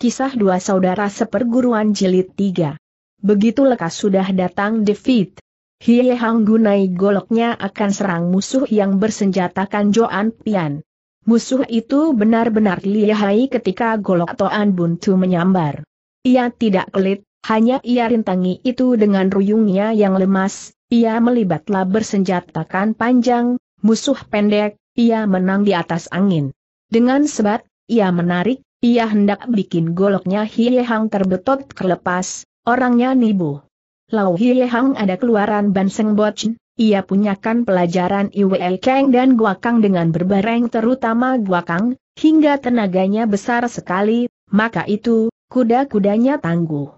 Kisah Dua Saudara Seperguruan Jilid tiga. Begitu lekas sudah datang defeat. Hie Hang gunai goloknya akan serang musuh yang bersenjatakan Joan Pian. Musuh itu benar-benar lihai ketika golok Toan Buntu menyambar. Ia tidak kelit, hanya ia rintangi itu dengan ruyungnya yang lemas, ia melibatlah bersenjatakan panjang, musuh pendek, ia menang di atas angin. Dengan sebat, ia menarik, ia hendak bikin goloknya Hie Hang terbetot kelepas, orangnya nibu. Lau Hie Hang ada keluaran Banseng Bocin, ia punyakan pelajaran Iwe Kang dan Guakang dengan berbareng terutama Guakang, hingga tenaganya besar sekali, maka itu, kuda-kudanya tangguh.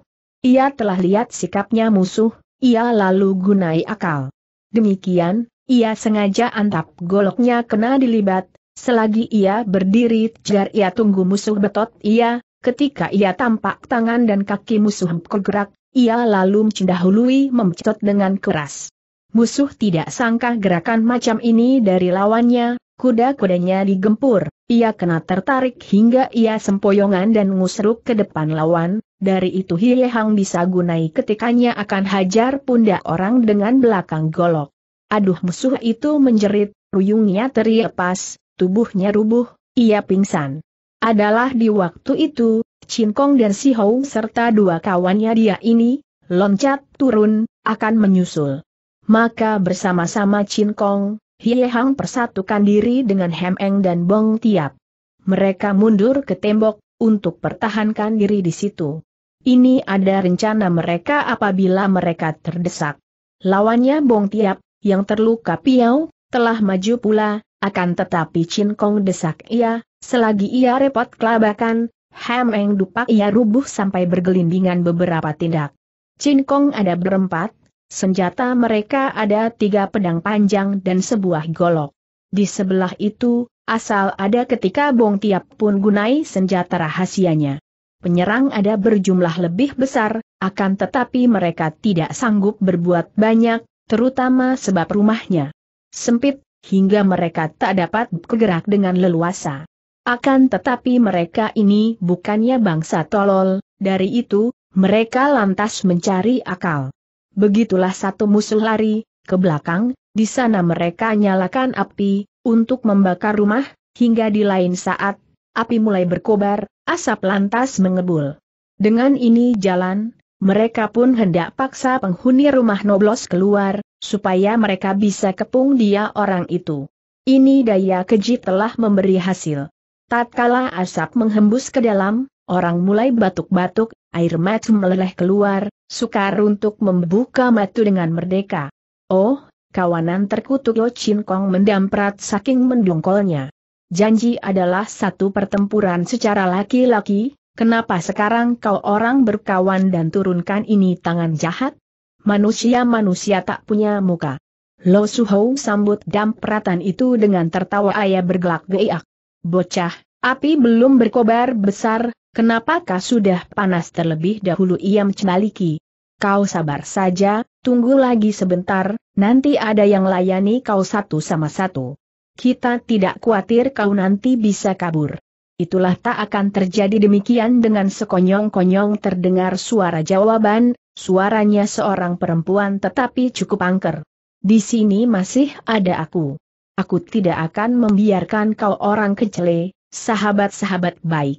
Ia telah lihat sikapnya musuh, ia lalu gunai akal. Demikian, ia sengaja antap goloknya kena dilibat, Selagi ia berdiri jar ia tunggu musuh betot ia, ketika ia tampak tangan dan kaki musuh bergerak, ia lalu mencendahului membetot dengan keras. Musuh tidak sangka gerakan macam ini dari lawannya, kuda-kudanya digempur, ia kena tertarik hingga ia sempoyongan dan ngusruk ke depan lawan, dari itu Hie Hang bisa gunai ketikanya akan hajar pundak orang dengan belakang golok. Aduh musuh itu menjerit, ruyungnya terlepas tubuhnya rubuh, ia pingsan. Adalah di waktu itu, Chin Kong dan Si Hou serta dua kawannya dia ini, loncat turun, akan menyusul. Maka bersama-sama Chin Kong, Hie Hang persatukan diri dengan Hem Eng dan Bong Tiap. Mereka mundur ke tembok, untuk pertahankan diri di situ. Ini ada rencana mereka apabila mereka terdesak. Lawannya Bong Tiap, yang terluka piau, telah maju pula, akan tetapi Chin Kong desak ia, selagi ia repot kelabakan, Ham Eng Dupak ia rubuh sampai bergelindingan beberapa tindak. Chin Kong ada berempat, senjata mereka ada tiga pedang panjang dan sebuah golok. Di sebelah itu, asal ada ketika Bong Tiap pun gunai senjata rahasianya. Penyerang ada berjumlah lebih besar, akan tetapi mereka tidak sanggup berbuat banyak, terutama sebab rumahnya sempit, hingga mereka tak dapat bergerak dengan leluasa. Akan tetapi mereka ini bukannya bangsa tolol, dari itu, mereka lantas mencari akal. Begitulah satu musuh lari, ke belakang, di sana mereka nyalakan api, untuk membakar rumah, hingga di lain saat, api mulai berkobar, asap lantas mengebul. Dengan ini jalan, mereka pun hendak paksa penghuni rumah Noblos keluar, supaya mereka bisa kepung dia orang itu. Ini daya keji telah memberi hasil. Tatkala asap menghembus ke dalam, orang mulai batuk-batuk, air mata meleleh keluar, sukar untuk membuka mata dengan merdeka. Oh, kawanan terkutuk yo Chin Kong mendamprat saking mendongkolnya. Janji adalah satu pertempuran secara laki-laki, Kenapa sekarang kau orang berkawan dan turunkan ini tangan jahat? Manusia-manusia tak punya muka. Lo Suho sambut dampratan itu dengan tertawa ayah bergelak geiak. Bocah, api belum berkobar besar, kenapa kau sudah panas terlebih dahulu ia mencenaliki? Kau sabar saja, tunggu lagi sebentar, nanti ada yang layani kau satu sama satu. Kita tidak khawatir kau nanti bisa kabur itulah tak akan terjadi demikian dengan sekonyong-konyong terdengar suara jawaban, suaranya seorang perempuan tetapi cukup angker. Di sini masih ada aku. Aku tidak akan membiarkan kau orang kecele, sahabat-sahabat baik.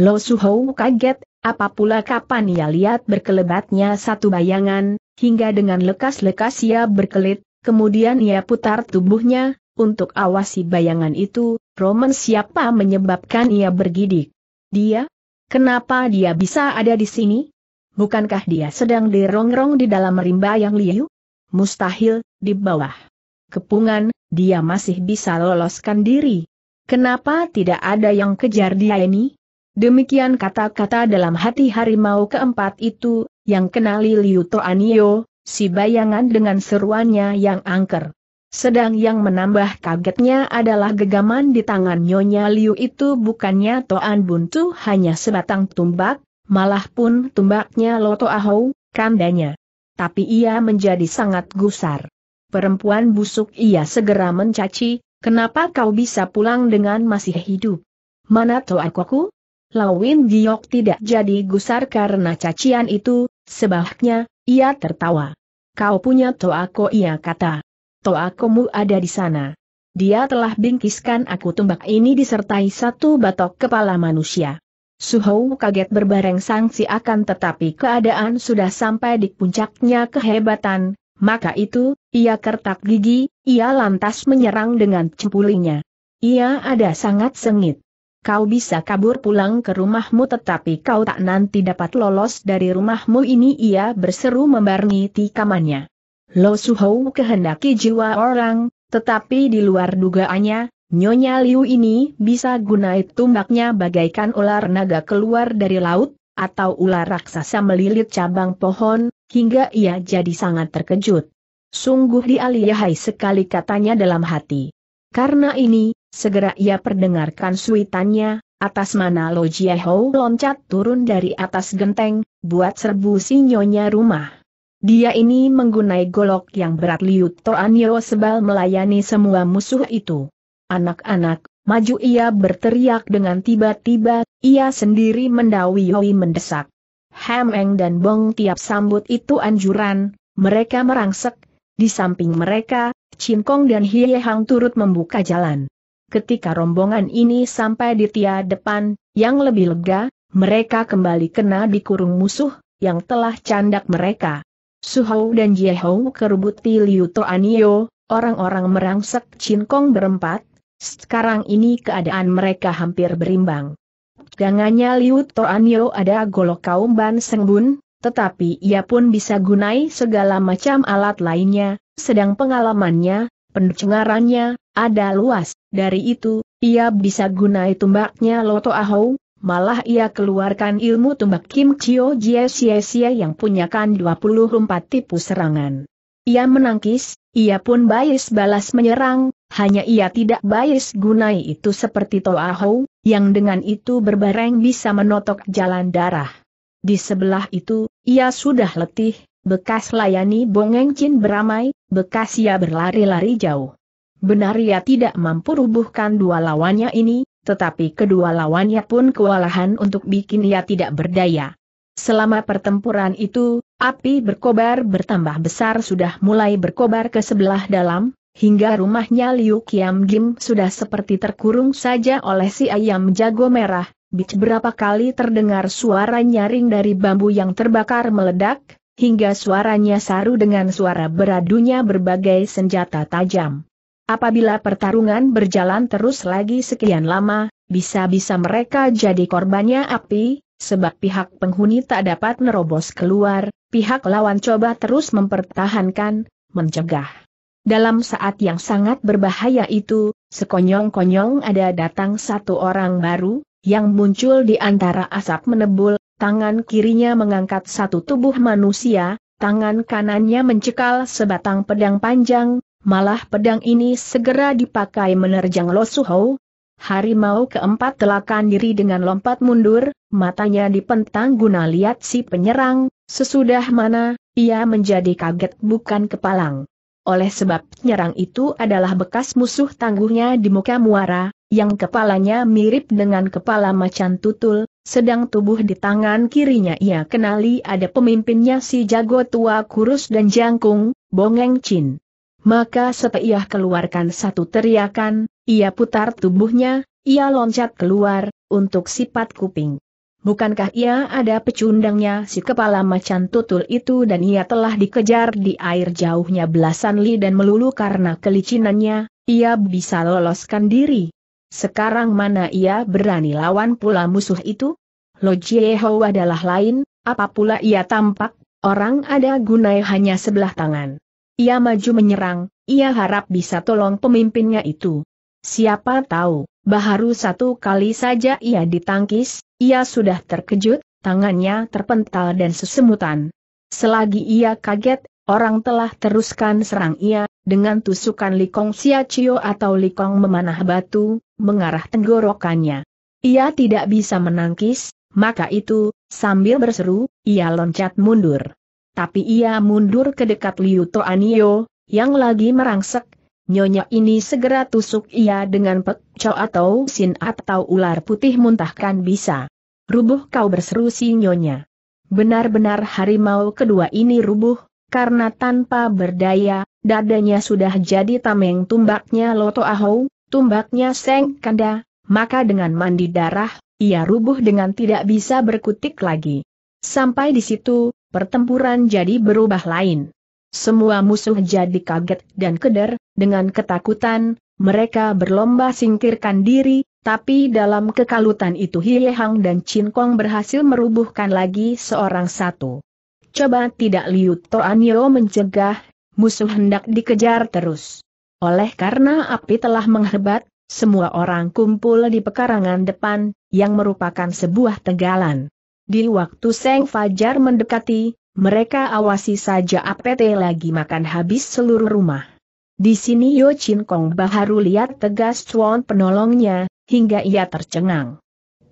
Lo Suhou kaget, apa pula kapan ia lihat berkelebatnya satu bayangan, hingga dengan lekas-lekas ia berkelit, kemudian ia putar tubuhnya, untuk awasi bayangan itu, Roman siapa menyebabkan ia bergidik? Dia? Kenapa dia bisa ada di sini? Bukankah dia sedang dirongrong di dalam rimba yang liu? Mustahil, di bawah. Kepungan, dia masih bisa loloskan diri. Kenapa tidak ada yang kejar dia ini? Demikian kata-kata dalam hati harimau keempat itu, yang kenali Liu Toanio, si bayangan dengan seruannya yang angker. Sedang yang menambah kagetnya adalah gegaman di tangan Nyonya Liu itu bukannya Toan Buntu hanya sebatang tumbak, malah pun tumbaknya Loto Ahou, kandanya. Tapi ia menjadi sangat gusar. Perempuan busuk ia segera mencaci, kenapa kau bisa pulang dengan masih hidup? Mana Toakoku? Lawin Giok tidak jadi gusar karena cacian itu, sebabnya, ia tertawa. Kau punya Toako ia kata. Toa Komu ada di sana. Dia telah bingkiskan aku tumbak ini disertai satu batok kepala manusia. Suhou kaget berbareng sanksi akan tetapi keadaan sudah sampai di puncaknya kehebatan, maka itu, ia kertak gigi, ia lantas menyerang dengan cempulinya. Ia ada sangat sengit. Kau bisa kabur pulang ke rumahmu tetapi kau tak nanti dapat lolos dari rumahmu ini ia berseru membarni tikamannya. Lo Suhou kehendaki jiwa orang, tetapi di luar dugaannya, Nyonya Liu ini bisa gunai tumbaknya bagaikan ular naga keluar dari laut, atau ular raksasa melilit cabang pohon, hingga ia jadi sangat terkejut. Sungguh dialihai sekali katanya dalam hati. Karena ini, segera ia perdengarkan suitannya, atas mana Lo Jiehou loncat turun dari atas genteng, buat serbu si nyonya rumah. Dia ini menggunai golok yang berat liut Toanyo sebal melayani semua musuh itu. Anak-anak, maju ia berteriak dengan tiba-tiba, ia sendiri mendawi Yoi mendesak. Hameng dan Bong tiap sambut itu anjuran, mereka merangsek, di samping mereka, Chin Kong dan Hie Hang turut membuka jalan. Ketika rombongan ini sampai di tia depan, yang lebih lega, mereka kembali kena dikurung musuh, yang telah candak mereka. Suhou dan Jiehou kerubuti Liu Toanio, orang-orang merangsek Kong berempat, sekarang ini keadaan mereka hampir berimbang. Gangannya Liu Toanio ada golok kaum Ban Sengbun, tetapi ia pun bisa gunai segala macam alat lainnya, sedang pengalamannya, pendengarannya, ada luas, dari itu, ia bisa gunai tumbaknya Loto Ahou, Malah ia keluarkan ilmu tumbak Kim Chio Jie Xie Xie yang punyakan 24 tipu serangan. Ia menangkis, ia pun bias balas menyerang, hanya ia tidak bias gunai itu seperti Toahou, yang dengan itu berbareng bisa menotok jalan darah. Di sebelah itu, ia sudah letih, bekas layani Bongeng Chin beramai, bekas ia berlari-lari jauh. Benar ia tidak mampu rubuhkan dua lawannya ini, tetapi kedua lawannya pun kewalahan untuk bikin ia tidak berdaya. Selama pertempuran itu, api berkobar bertambah besar sudah mulai berkobar ke sebelah dalam, hingga rumahnya Liu Kiam Gim sudah seperti terkurung saja oleh si ayam jago merah, Bic berapa kali terdengar suara nyaring dari bambu yang terbakar meledak, hingga suaranya saru dengan suara beradunya berbagai senjata tajam. Apabila pertarungan berjalan terus lagi sekian lama, bisa-bisa mereka jadi korbannya api, sebab pihak penghuni tak dapat nerobos keluar, pihak lawan coba terus mempertahankan, mencegah. Dalam saat yang sangat berbahaya itu, sekonyong-konyong ada datang satu orang baru, yang muncul di antara asap menebul, tangan kirinya mengangkat satu tubuh manusia, tangan kanannya mencekal sebatang pedang panjang, malah pedang ini segera dipakai menerjang Lo Suho. Harimau keempat telakan diri dengan lompat mundur, matanya dipentang guna lihat si penyerang, sesudah mana, ia menjadi kaget bukan kepalang. Oleh sebab penyerang itu adalah bekas musuh tangguhnya di muka muara, yang kepalanya mirip dengan kepala macan tutul, sedang tubuh di tangan kirinya ia kenali ada pemimpinnya si jago tua kurus dan jangkung, Bongeng Chin. Maka sepeiah keluarkan satu teriakan, ia putar tubuhnya, ia loncat keluar, untuk sifat kuping. Bukankah ia ada pecundangnya si kepala macan tutul itu dan ia telah dikejar di air jauhnya belasan li dan melulu karena kelicinannya, ia bisa loloskan diri. Sekarang mana ia berani lawan pula musuh itu? Lo Lojieho adalah lain, apa pula ia tampak, orang ada gunai hanya sebelah tangan. Ia maju menyerang, ia harap bisa tolong pemimpinnya itu. Siapa tahu, baru satu kali saja ia ditangkis, ia sudah terkejut, tangannya terpental dan sesemutan. Selagi ia kaget, orang telah teruskan serang ia, dengan tusukan Likong Sia Cio atau Likong memanah batu, mengarah tenggorokannya. Ia tidak bisa menangkis, maka itu, sambil berseru, ia loncat mundur tapi ia mundur ke dekat Liu Toanio, yang lagi merangsek, Nyonya ini segera tusuk ia dengan pekco atau sin atau ular putih muntahkan bisa. Rubuh kau berseru si nyonya. Benar-benar harimau kedua ini rubuh, karena tanpa berdaya, dadanya sudah jadi tameng tumbaknya Loto Ahau, tumbaknya Seng Kanda, maka dengan mandi darah, ia rubuh dengan tidak bisa berkutik lagi. Sampai di situ, pertempuran jadi berubah lain. Semua musuh jadi kaget dan keder, dengan ketakutan, mereka berlomba singkirkan diri, tapi dalam kekalutan itu Hie Hang dan Chin Kong berhasil merubuhkan lagi seorang satu. Coba tidak Liu Yeo mencegah, musuh hendak dikejar terus. Oleh karena api telah menghebat, semua orang kumpul di pekarangan depan, yang merupakan sebuah tegalan. Di waktu Seng Fajar mendekati, mereka awasi saja APT lagi makan habis seluruh rumah. Di sini Yo Chin Kong baru lihat tegas Chuan penolongnya, hingga ia tercengang.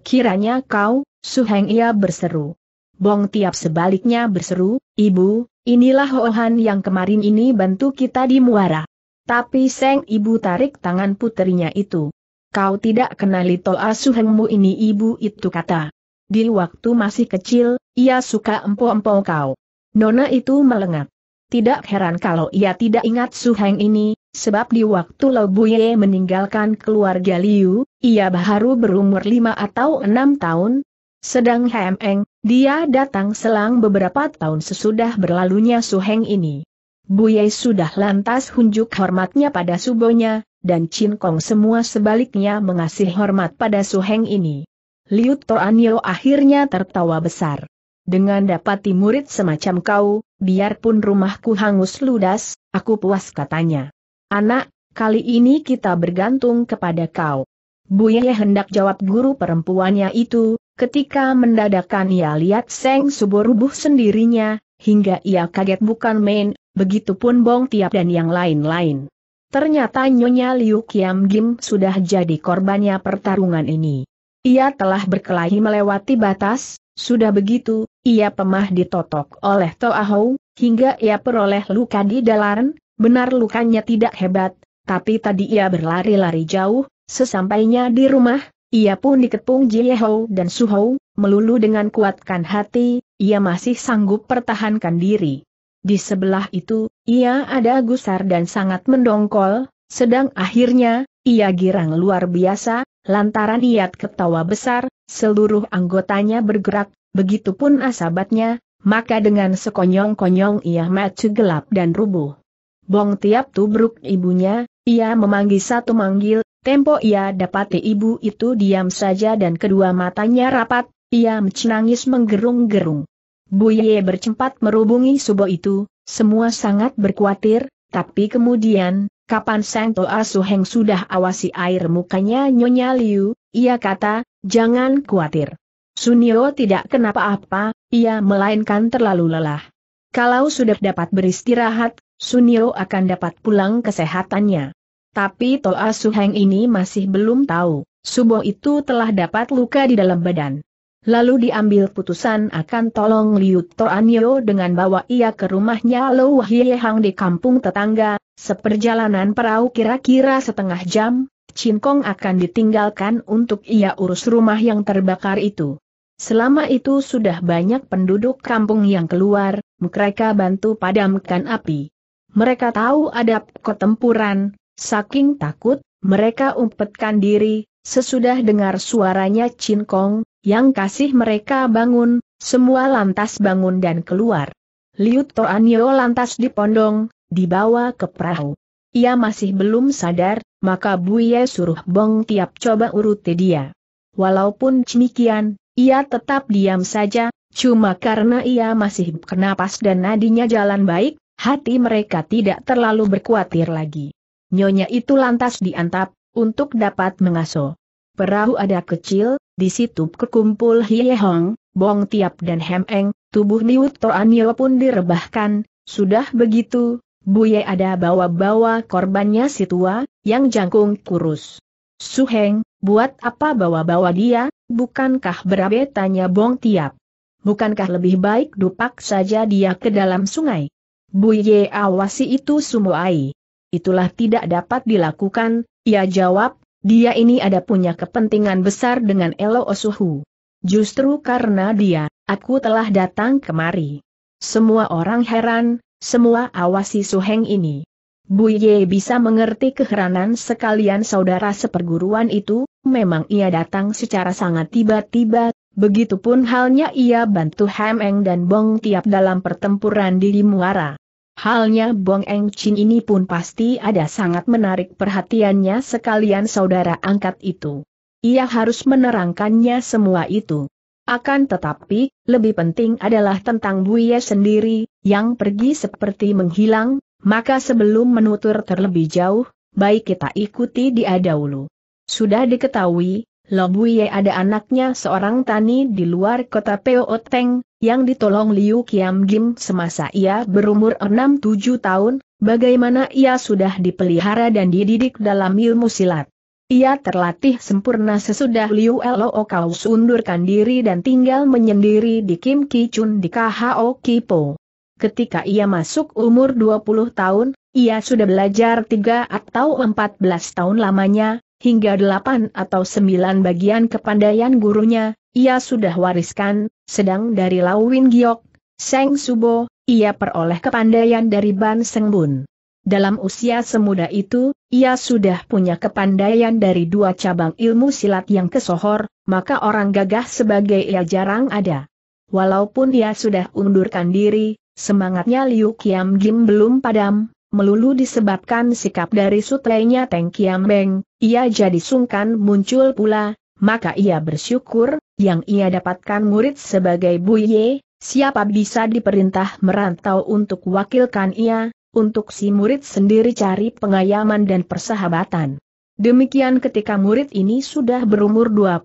Kiranya kau, Su Heng ia berseru. Bong Tiap sebaliknya berseru, Ibu, inilah Hohan yang kemarin ini bantu kita di muara. Tapi Seng Ibu tarik tangan putrinya itu. Kau tidak kenali Toa Hengmu ini ibu itu kata. Di waktu masih kecil, ia suka empuk-empuk kau. Nona itu melengak. Tidak heran kalau ia tidak ingat Su Heng ini, sebab di waktu Lo Buye meninggalkan keluarga Liu, ia baru berumur lima atau enam tahun. Sedang Hem dia datang selang beberapa tahun sesudah berlalunya Su Heng ini. Buye sudah lantas hunjuk hormatnya pada subonya, dan Chin Kong semua sebaliknya mengasih hormat pada Su Heng ini. Liu Toanyo akhirnya tertawa besar. Dengan dapati murid semacam kau, biarpun rumahku hangus ludas, aku puas katanya. Anak, kali ini kita bergantung kepada kau. Buye hendak jawab guru perempuannya itu, ketika mendadakan ia lihat Seng Suborubuh sendirinya, hingga ia kaget bukan main, begitupun Bong Tiap dan yang lain-lain. Ternyata Nyonya Liu Kiam Gim sudah jadi korbannya pertarungan ini. Ia telah berkelahi melewati batas, sudah begitu, ia pemah ditotok oleh Toahou, hingga ia peroleh luka di dalaran, benar lukanya tidak hebat, tapi tadi ia berlari-lari jauh, sesampainya di rumah, ia pun dikepung Jiehou dan Suhou, melulu dengan kuatkan hati, ia masih sanggup pertahankan diri. Di sebelah itu, ia ada gusar dan sangat mendongkol, sedang akhirnya, ia girang luar biasa, lantaran niat ketawa besar, seluruh anggotanya bergerak, begitupun asabatnya, maka dengan sekonyong-konyong ia macu gelap dan rubuh. Bong tiap tubruk ibunya, ia memanggil satu manggil, tempo ia dapati ibu itu diam saja dan kedua matanya rapat, ia mencenangis menggerung-gerung. Buye bercepat merubungi subo itu, semua sangat berkuatir, tapi kemudian, kapan Sang Toa Suheng sudah awasi air mukanya Nyonya Liu, ia kata, jangan khawatir. Sunio tidak kenapa-apa, ia melainkan terlalu lelah. Kalau sudah dapat beristirahat, Sunio akan dapat pulang kesehatannya. Tapi Toa Suheng ini masih belum tahu, subuh itu telah dapat luka di dalam badan. Lalu diambil putusan akan tolong Liu Toanyo dengan bawa ia ke rumahnya Lo Hang di kampung tetangga, seperjalanan perahu kira-kira setengah jam, Chin Kong akan ditinggalkan untuk ia urus rumah yang terbakar itu. Selama itu sudah banyak penduduk kampung yang keluar, mereka bantu padamkan api. Mereka tahu ada ketempuran, saking takut, mereka umpetkan diri, sesudah dengar suaranya Chin Kong yang kasih mereka bangun, semua lantas bangun dan keluar. Liut Toanyo lantas dipondong, dibawa ke perahu. Ia masih belum sadar, maka Buye suruh Bong Tiap coba uruti dia. Walaupun demikian, ia tetap diam saja, cuma karena ia masih bernapas dan nadinya jalan baik, hati mereka tidak terlalu berkuatir lagi. Nyonya itu lantas diantap, untuk dapat mengaso. Perahu ada kecil, di situ berkumpul Hie Hong, Bong Tiap dan Hem Eng, tubuh Niut Toanio pun direbahkan, sudah begitu, Bu ye ada bawa-bawa korbannya si tua, yang jangkung kurus. Su-heng, buat apa bawa-bawa dia, bukankah berabe tanya Bong Tiap. Bukankah lebih baik dupak saja dia ke dalam sungai? Bu ye awasi itu sumuai. Itulah tidak dapat dilakukan, ia jawab, dia ini ada punya kepentingan besar dengan Elo Osuhu. Justru karena dia, aku telah datang kemari. Semua orang heran, semua awasi Suheng ini. Bu Ye bisa mengerti keheranan sekalian saudara seperguruan itu, memang ia datang secara sangat tiba-tiba, begitupun halnya ia bantu Hameng dan Bong Tiap dalam pertempuran di Muara. Halnya Bong Eng Chin ini pun pasti ada sangat menarik perhatiannya sekalian saudara angkat itu. Ia harus menerangkannya semua itu. Akan tetapi, lebih penting adalah tentang Buya sendiri, yang pergi seperti menghilang, maka sebelum menutur terlebih jauh, baik kita ikuti dia dahulu. Sudah diketahui, Lobuye ada anaknya seorang tani di luar kota Oteng, yang ditolong Liu Kiam Gim semasa ia berumur 6-7 tahun, bagaimana ia sudah dipelihara dan dididik dalam ilmu silat. Ia terlatih sempurna sesudah Liu Lo undurkan sundurkan diri dan tinggal menyendiri di Kim Ki Chun di Khao Kipo. Ketika ia masuk umur 20 tahun, ia sudah belajar 3 atau 14 tahun lamanya, Hingga delapan atau sembilan bagian kepandaian gurunya, ia sudah wariskan, sedang dari Lawin Giok, Seng Subo, ia peroleh kepandaian dari Ban Seng Bun. Dalam usia semuda itu, ia sudah punya kepandaian dari dua cabang ilmu silat yang kesohor, maka orang gagah sebagai ia jarang ada. Walaupun ia sudah undurkan diri, semangatnya Liu Kiam Gim belum padam, melulu disebabkan sikap dari sutrenya Teng Kiam Beng, ia jadi sungkan muncul pula, maka ia bersyukur, yang ia dapatkan murid sebagai Buye, siapa bisa diperintah merantau untuk wakilkan ia, untuk si murid sendiri cari pengayaman dan persahabatan. Demikian ketika murid ini sudah berumur 25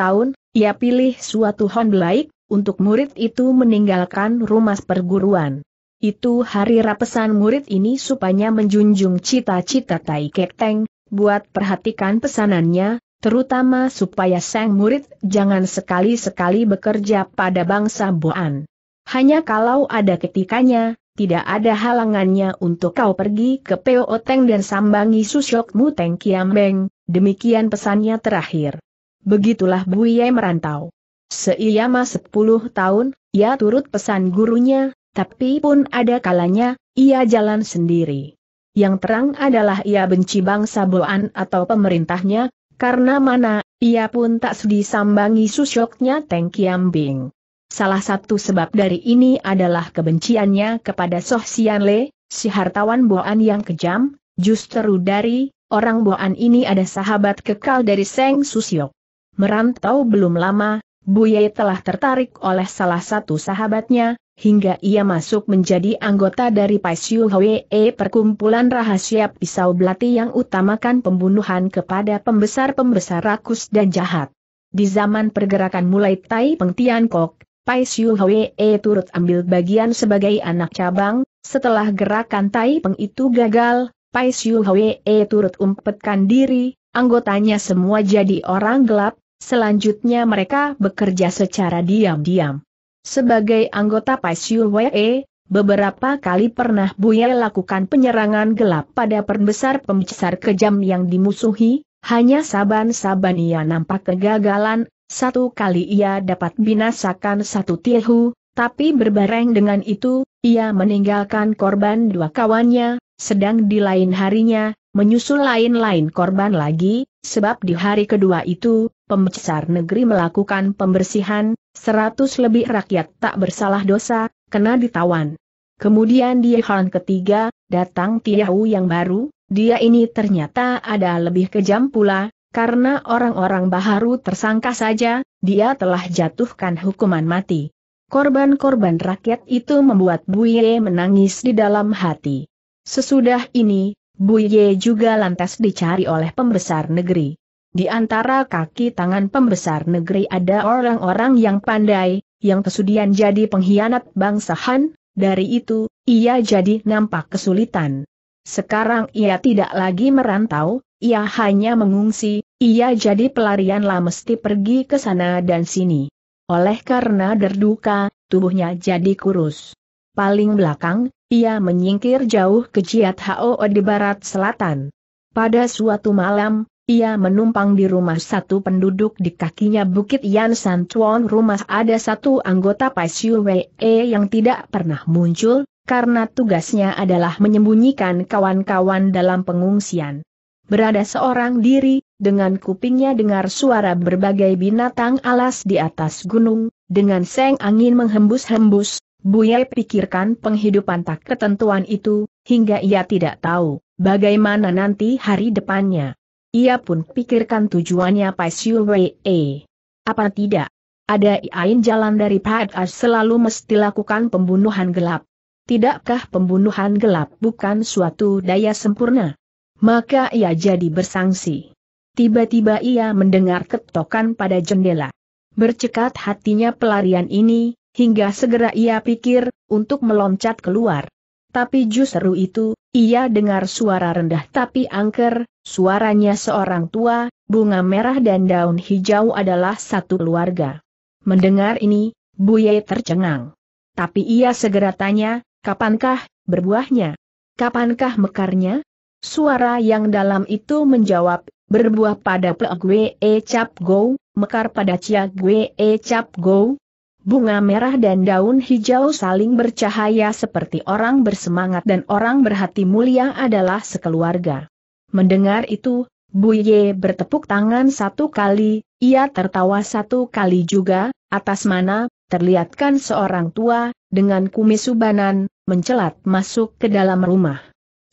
tahun, ia pilih suatu belaik untuk murid itu meninggalkan rumah perguruan. Itu hari rapesan murid ini supaya menjunjung cita-cita Tai Kek Teng, buat perhatikan pesanannya, terutama supaya sang murid jangan sekali-sekali bekerja pada bangsa Boan. Hanya kalau ada ketikanya, tidak ada halangannya untuk kau pergi ke Peo Teng dan sambangi susyokmu Teng Kiam Beng. demikian pesannya terakhir. Begitulah Buye merantau. Seiyama 10 tahun, ia turut pesan gurunya, tapi pun ada kalanya, ia jalan sendiri. Yang terang adalah ia benci bangsa Boan atau pemerintahnya, karena mana, ia pun tak sudi sambangi susyoknya Teng Kiam Bing. Salah satu sebab dari ini adalah kebenciannya kepada Soh Sian Le, si hartawan Boan yang kejam, justru dari orang Boan ini ada sahabat kekal dari Seng Susyok. Merantau belum lama, Buye telah tertarik oleh salah satu sahabatnya, hingga ia masuk menjadi anggota dari Paisiu Hwee, perkumpulan rahasia pisau belati yang utamakan pembunuhan kepada pembesar-pembesar rakus dan jahat. Di zaman pergerakan mulai Tai Peng Tian Kok, Pai Siu Hwe turut ambil bagian sebagai anak cabang, setelah gerakan Tai Peng itu gagal, Pai Siu Hwe turut umpetkan diri, anggotanya semua jadi orang gelap, selanjutnya mereka bekerja secara diam-diam. Sebagai anggota Paisyu WE, beberapa kali pernah Buye lakukan penyerangan gelap pada perbesar pembesar kejam yang dimusuhi, hanya saban-saban ia nampak kegagalan, satu kali ia dapat binasakan satu Tiehu, tapi berbareng dengan itu, ia meninggalkan korban dua kawannya, sedang di lain harinya, menyusul lain-lain korban lagi, sebab di hari kedua itu, pembesar negeri melakukan pembersihan, seratus lebih rakyat tak bersalah dosa, kena ditawan. Kemudian di hal ketiga, datang Tiahu yang baru, dia ini ternyata ada lebih kejam pula, karena orang-orang Baharu tersangka saja, dia telah jatuhkan hukuman mati. Korban-korban rakyat itu membuat Buye menangis di dalam hati. Sesudah ini, Buye juga lantas dicari oleh pembesar negeri. Di antara kaki tangan pembesar negeri ada orang-orang yang pandai, yang kesudian jadi pengkhianat bangsa Han, dari itu, ia jadi nampak kesulitan. Sekarang ia tidak lagi merantau, ia hanya mengungsi, ia jadi pelarian lah mesti pergi ke sana dan sini. Oleh karena derduka, tubuhnya jadi kurus. Paling belakang, ia menyingkir jauh ke Jiat Hao di barat selatan. Pada suatu malam, ia menumpang di rumah satu penduduk di kakinya Bukit Yan San Tuan rumah ada satu anggota Paisiu Wei yang tidak pernah muncul, karena tugasnya adalah menyembunyikan kawan-kawan dalam pengungsian. Berada seorang diri, dengan kupingnya dengar suara berbagai binatang alas di atas gunung, dengan seng angin menghembus-hembus, Buye pikirkan penghidupan tak ketentuan itu, hingga ia tidak tahu bagaimana nanti hari depannya. Ia pun pikirkan tujuannya Pai Siu Wei. -e. Apa tidak? Ada iain jalan dari Pat selalu mesti lakukan pembunuhan gelap. Tidakkah pembunuhan gelap bukan suatu daya sempurna? Maka ia jadi bersangsi. Tiba-tiba ia mendengar ketokan pada jendela. Bercekat hatinya pelarian ini, hingga segera ia pikir, untuk meloncat keluar. Tapi justru itu, ia dengar suara rendah tapi angker, suaranya seorang tua, bunga merah dan daun hijau adalah satu keluarga. Mendengar ini, Buye tercengang. Tapi ia segera tanya, kapankah berbuahnya? Kapankah mekarnya? Suara yang dalam itu menjawab, berbuah pada Pe gue e cap go, mekar pada cia gue e cap go, Bunga merah dan daun hijau saling bercahaya seperti orang bersemangat dan orang berhati mulia adalah sekeluarga. Mendengar itu, Buye bertepuk tangan satu kali, ia tertawa satu kali juga, atas mana, terlihatkan seorang tua, dengan kumis ubanan, mencelat masuk ke dalam rumah.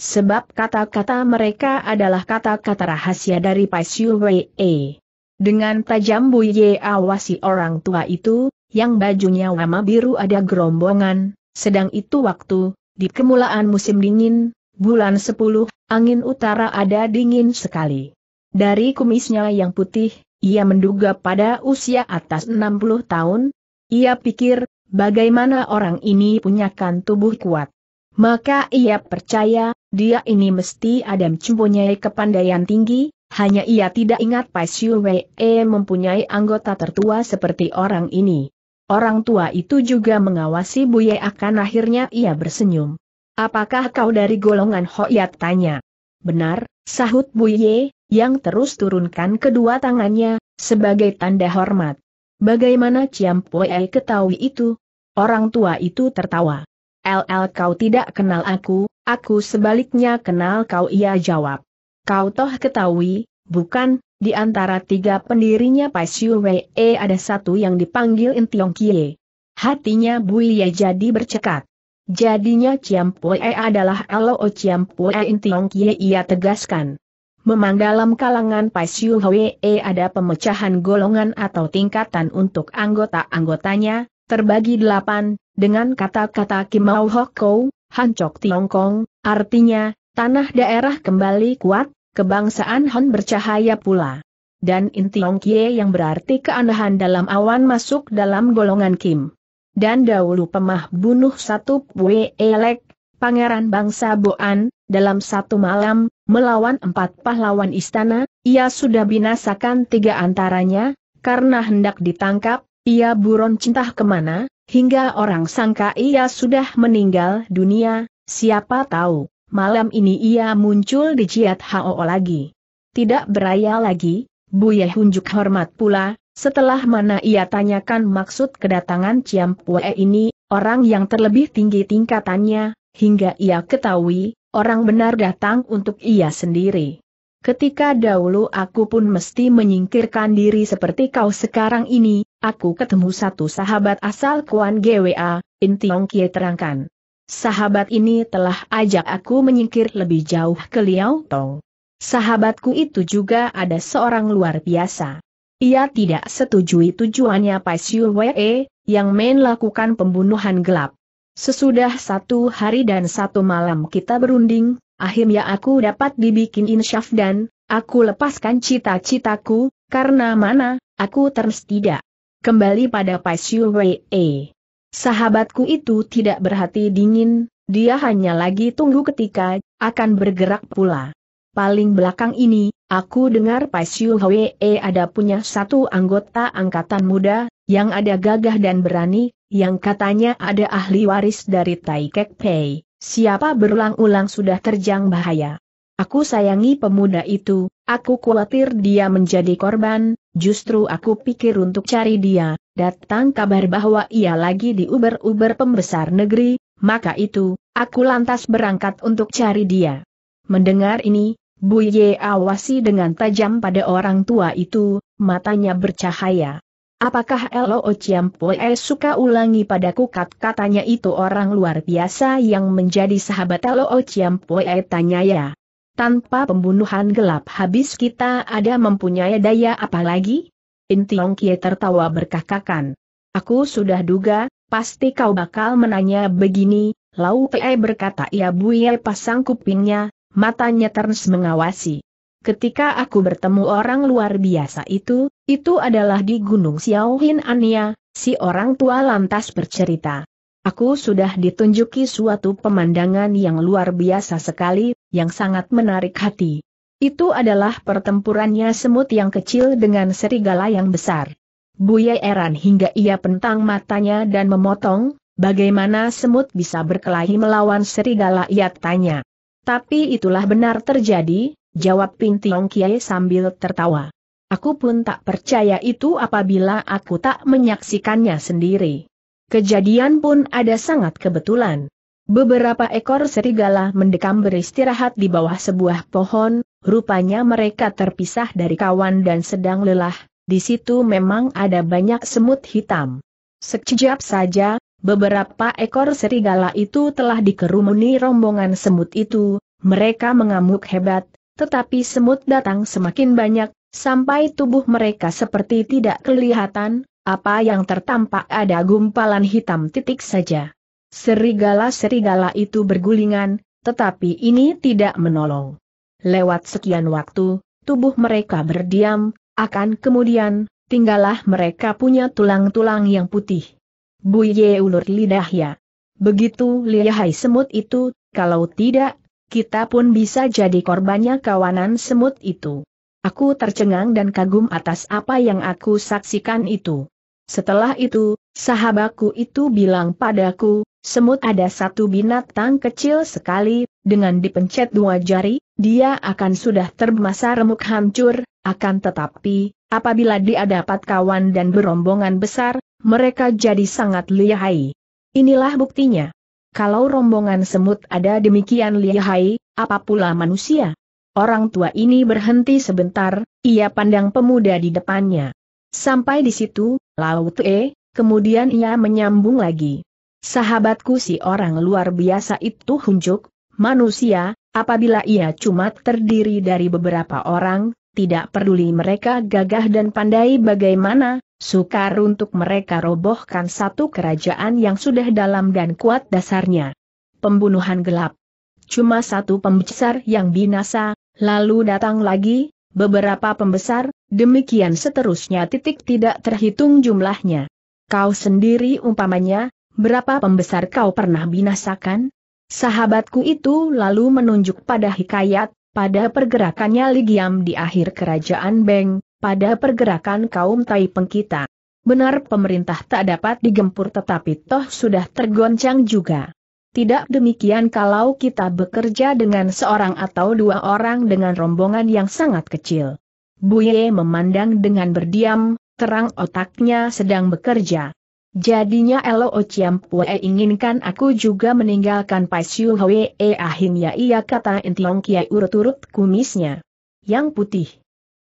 Sebab kata-kata mereka adalah kata-kata rahasia dari Paisu Wei. Dengan tajam Buye awasi orang tua itu, yang bajunya wama biru ada gerombongan, sedang itu waktu, di kemulaan musim dingin, bulan 10, angin utara ada dingin sekali. Dari kumisnya yang putih, ia menduga pada usia atas 60 tahun, ia pikir, bagaimana orang ini punyakan tubuh kuat. Maka ia percaya, dia ini mesti ada mempunyai kepandaian tinggi, hanya ia tidak ingat Pai Siu Wei mempunyai anggota tertua seperti orang ini. Orang tua itu juga mengawasi Buye akan akhirnya ia bersenyum. Apakah kau dari golongan Hoyat tanya? Benar, sahut Buye, yang terus turunkan kedua tangannya, sebagai tanda hormat. Bagaimana Ciam Pue ketahui itu? Orang tua itu tertawa. LL kau tidak kenal aku, aku sebaliknya kenal kau ia jawab. Kau toh ketahui, bukan, di antara tiga pendirinya Pai Siu Wei eh, ada satu yang dipanggil Tiong Kie. Hatinya Buya jadi bercekat. Jadinya e adalah Elo eh, In Tiong Kie ia tegaskan. Memang dalam kalangan Wei e ada pemecahan golongan atau tingkatan untuk anggota-anggotanya, terbagi delapan, dengan kata-kata Kimau Hokou, Hancok Tiongkong, artinya, tanah daerah kembali kuat, Kebangsaan Han bercahaya pula. Dan inti Kie yang berarti keanehan dalam awan masuk dalam golongan Kim. Dan dahulu pemah bunuh satu Pue Elek, pangeran bangsa Boan, dalam satu malam, melawan empat pahlawan istana, ia sudah binasakan tiga antaranya, karena hendak ditangkap, ia buron cinta kemana, hingga orang sangka ia sudah meninggal dunia, siapa tahu. Malam ini ia muncul di Ciat Hao lagi. Tidak beraya lagi, Buye Hunjuk hormat pula, setelah mana ia tanyakan maksud kedatangan Ciam Pue ini, orang yang terlebih tinggi tingkatannya, hingga ia ketahui, orang benar datang untuk ia sendiri. Ketika dahulu aku pun mesti menyingkirkan diri seperti kau sekarang ini, aku ketemu satu sahabat asal Kuan GWA, Intiong Kie terangkan. Sahabat ini telah ajak aku menyingkir lebih jauh ke Liao Tong. Sahabatku itu juga ada seorang luar biasa. Ia tidak setujui tujuannya Pai Siu Wei, e, yang main lakukan pembunuhan gelap. Sesudah satu hari dan satu malam kita berunding, akhirnya aku dapat dibikin insyaf dan, aku lepaskan cita-citaku, karena mana, aku terus tidak. Kembali pada Pai Siu Wei. E. Sahabatku itu tidak berhati dingin, dia hanya lagi tunggu ketika akan bergerak pula. Paling belakang ini, aku dengar Pai Siu Hwee ada punya satu anggota angkatan muda, yang ada gagah dan berani, yang katanya ada ahli waris dari Tai Kek Pei. Siapa berulang-ulang sudah terjang bahaya. Aku sayangi pemuda itu, aku khawatir dia menjadi korban, Justru aku pikir untuk cari dia, datang kabar bahwa ia lagi di uber-uber pembesar negeri, maka itu, aku lantas berangkat untuk cari dia. Mendengar ini, Bu Ye awasi dengan tajam pada orang tua itu, matanya bercahaya. Apakah Lo Chiampoe suka ulangi padaku kat-katanya itu orang luar biasa yang menjadi sahabat Lo Chiampoe tanya ya. Tanpa pembunuhan gelap habis kita ada mempunyai daya apa lagi? Tiong Kie tertawa berkakakan. Aku sudah duga, pasti kau bakal menanya begini, Lau Pei berkata ia buye pasang kupingnya, matanya terus mengawasi. Ketika aku bertemu orang luar biasa itu, itu adalah di Gunung Xiaohin Ania, si orang tua lantas bercerita. Aku sudah ditunjuki suatu pemandangan yang luar biasa sekali, yang sangat menarik hati. Itu adalah pertempurannya semut yang kecil dengan serigala yang besar. Buya Eran hingga ia pentang matanya dan memotong, bagaimana semut bisa berkelahi melawan serigala ia tanya. Tapi itulah benar terjadi, jawab Pintiong Kiai sambil tertawa. Aku pun tak percaya itu apabila aku tak menyaksikannya sendiri. Kejadian pun ada sangat kebetulan. Beberapa ekor serigala mendekam beristirahat di bawah sebuah pohon, rupanya mereka terpisah dari kawan dan sedang lelah, di situ memang ada banyak semut hitam. Sekejap saja, beberapa ekor serigala itu telah dikerumuni rombongan semut itu, mereka mengamuk hebat, tetapi semut datang semakin banyak, sampai tubuh mereka seperti tidak kelihatan, apa yang tertampak ada gumpalan hitam titik saja. Serigala-serigala itu bergulingan, tetapi ini tidak menolong. Lewat sekian waktu, tubuh mereka berdiam, akan kemudian, tinggallah mereka punya tulang-tulang yang putih. Buye ulur lidah ya. Begitu lihai semut itu, kalau tidak, kita pun bisa jadi korbannya kawanan semut itu. Aku tercengang dan kagum atas apa yang aku saksikan itu. Setelah itu, sahabaku itu bilang padaku, semut ada satu binatang kecil sekali, dengan dipencet dua jari, dia akan sudah termasa remuk hancur, akan tetapi, apabila dia dapat kawan dan berombongan besar, mereka jadi sangat lihai. Inilah buktinya. Kalau rombongan semut ada demikian lihai, apa pula manusia? Orang tua ini berhenti sebentar, ia pandang pemuda di depannya. Sampai di situ, Laut E, kemudian ia menyambung lagi. Sahabatku si orang luar biasa itu hunjuk, manusia, apabila ia cuma terdiri dari beberapa orang, tidak peduli mereka gagah dan pandai bagaimana, sukar untuk mereka robohkan satu kerajaan yang sudah dalam dan kuat dasarnya. Pembunuhan gelap. Cuma satu pembesar yang binasa, lalu datang lagi, beberapa pembesar, Demikian seterusnya titik tidak terhitung jumlahnya. Kau sendiri umpamanya, berapa pembesar kau pernah binasakan? Sahabatku itu lalu menunjuk pada hikayat, pada pergerakannya Ligiam di akhir kerajaan Beng, pada pergerakan kaum Tai Pengkita. Benar pemerintah tak dapat digempur tetapi toh sudah tergoncang juga. Tidak demikian kalau kita bekerja dengan seorang atau dua orang dengan rombongan yang sangat kecil. Bu Ye memandang dengan berdiam, terang otaknya sedang bekerja. Jadinya Elo Pue inginkan aku juga meninggalkan Pai Siu Hwe eh, akhirnya ia kata Intiong Kiai urut-urut kumisnya. Yang putih.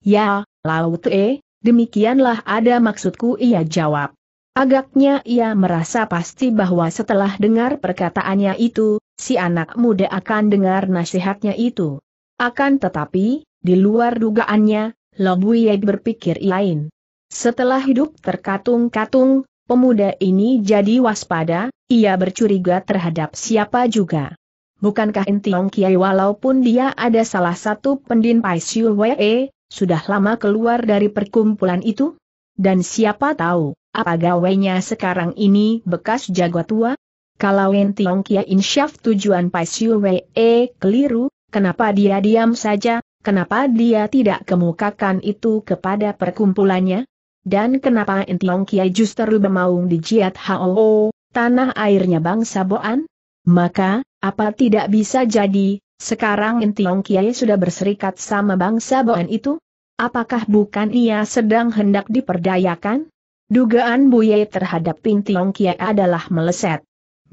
Ya, Laut E, demikianlah ada maksudku ia jawab. Agaknya ia merasa pasti bahwa setelah dengar perkataannya itu, si anak muda akan dengar nasihatnya itu. Akan tetapi, di luar dugaannya, Lobuye berpikir lain. Setelah hidup terkatung-katung, pemuda ini jadi waspada, ia bercuriga terhadap siapa juga. Bukankah Entiong Kiai walaupun dia ada salah satu pendin Pai Siu Wee, sudah lama keluar dari perkumpulan itu? Dan siapa tahu, apa gawainya sekarang ini bekas jago tua? Kalau Entiong Kiai insyaf tujuan Pai Siu Wee keliru, kenapa dia diam saja, Kenapa dia tidak kemukakan itu kepada perkumpulannya? Dan kenapa Entiong Kiai justru bermaung di Jiat Hao, tanah airnya bangsa Boan? Maka, apa tidak bisa jadi, sekarang Entiong Kiai sudah berserikat sama bangsa Boan itu? Apakah bukan ia sedang hendak diperdayakan? Dugaan Buye terhadap Entiong Kiai adalah meleset.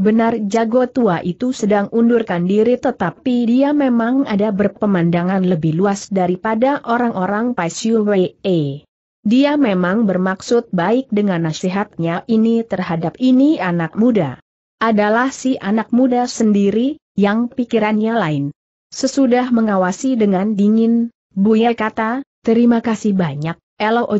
Benar jago tua itu sedang undurkan diri tetapi dia memang ada berpemandangan lebih luas daripada orang-orang Wei. Dia memang bermaksud baik dengan nasihatnya ini terhadap ini anak muda. Adalah si anak muda sendiri, yang pikirannya lain. Sesudah mengawasi dengan dingin, Buya kata, terima kasih banyak, Elo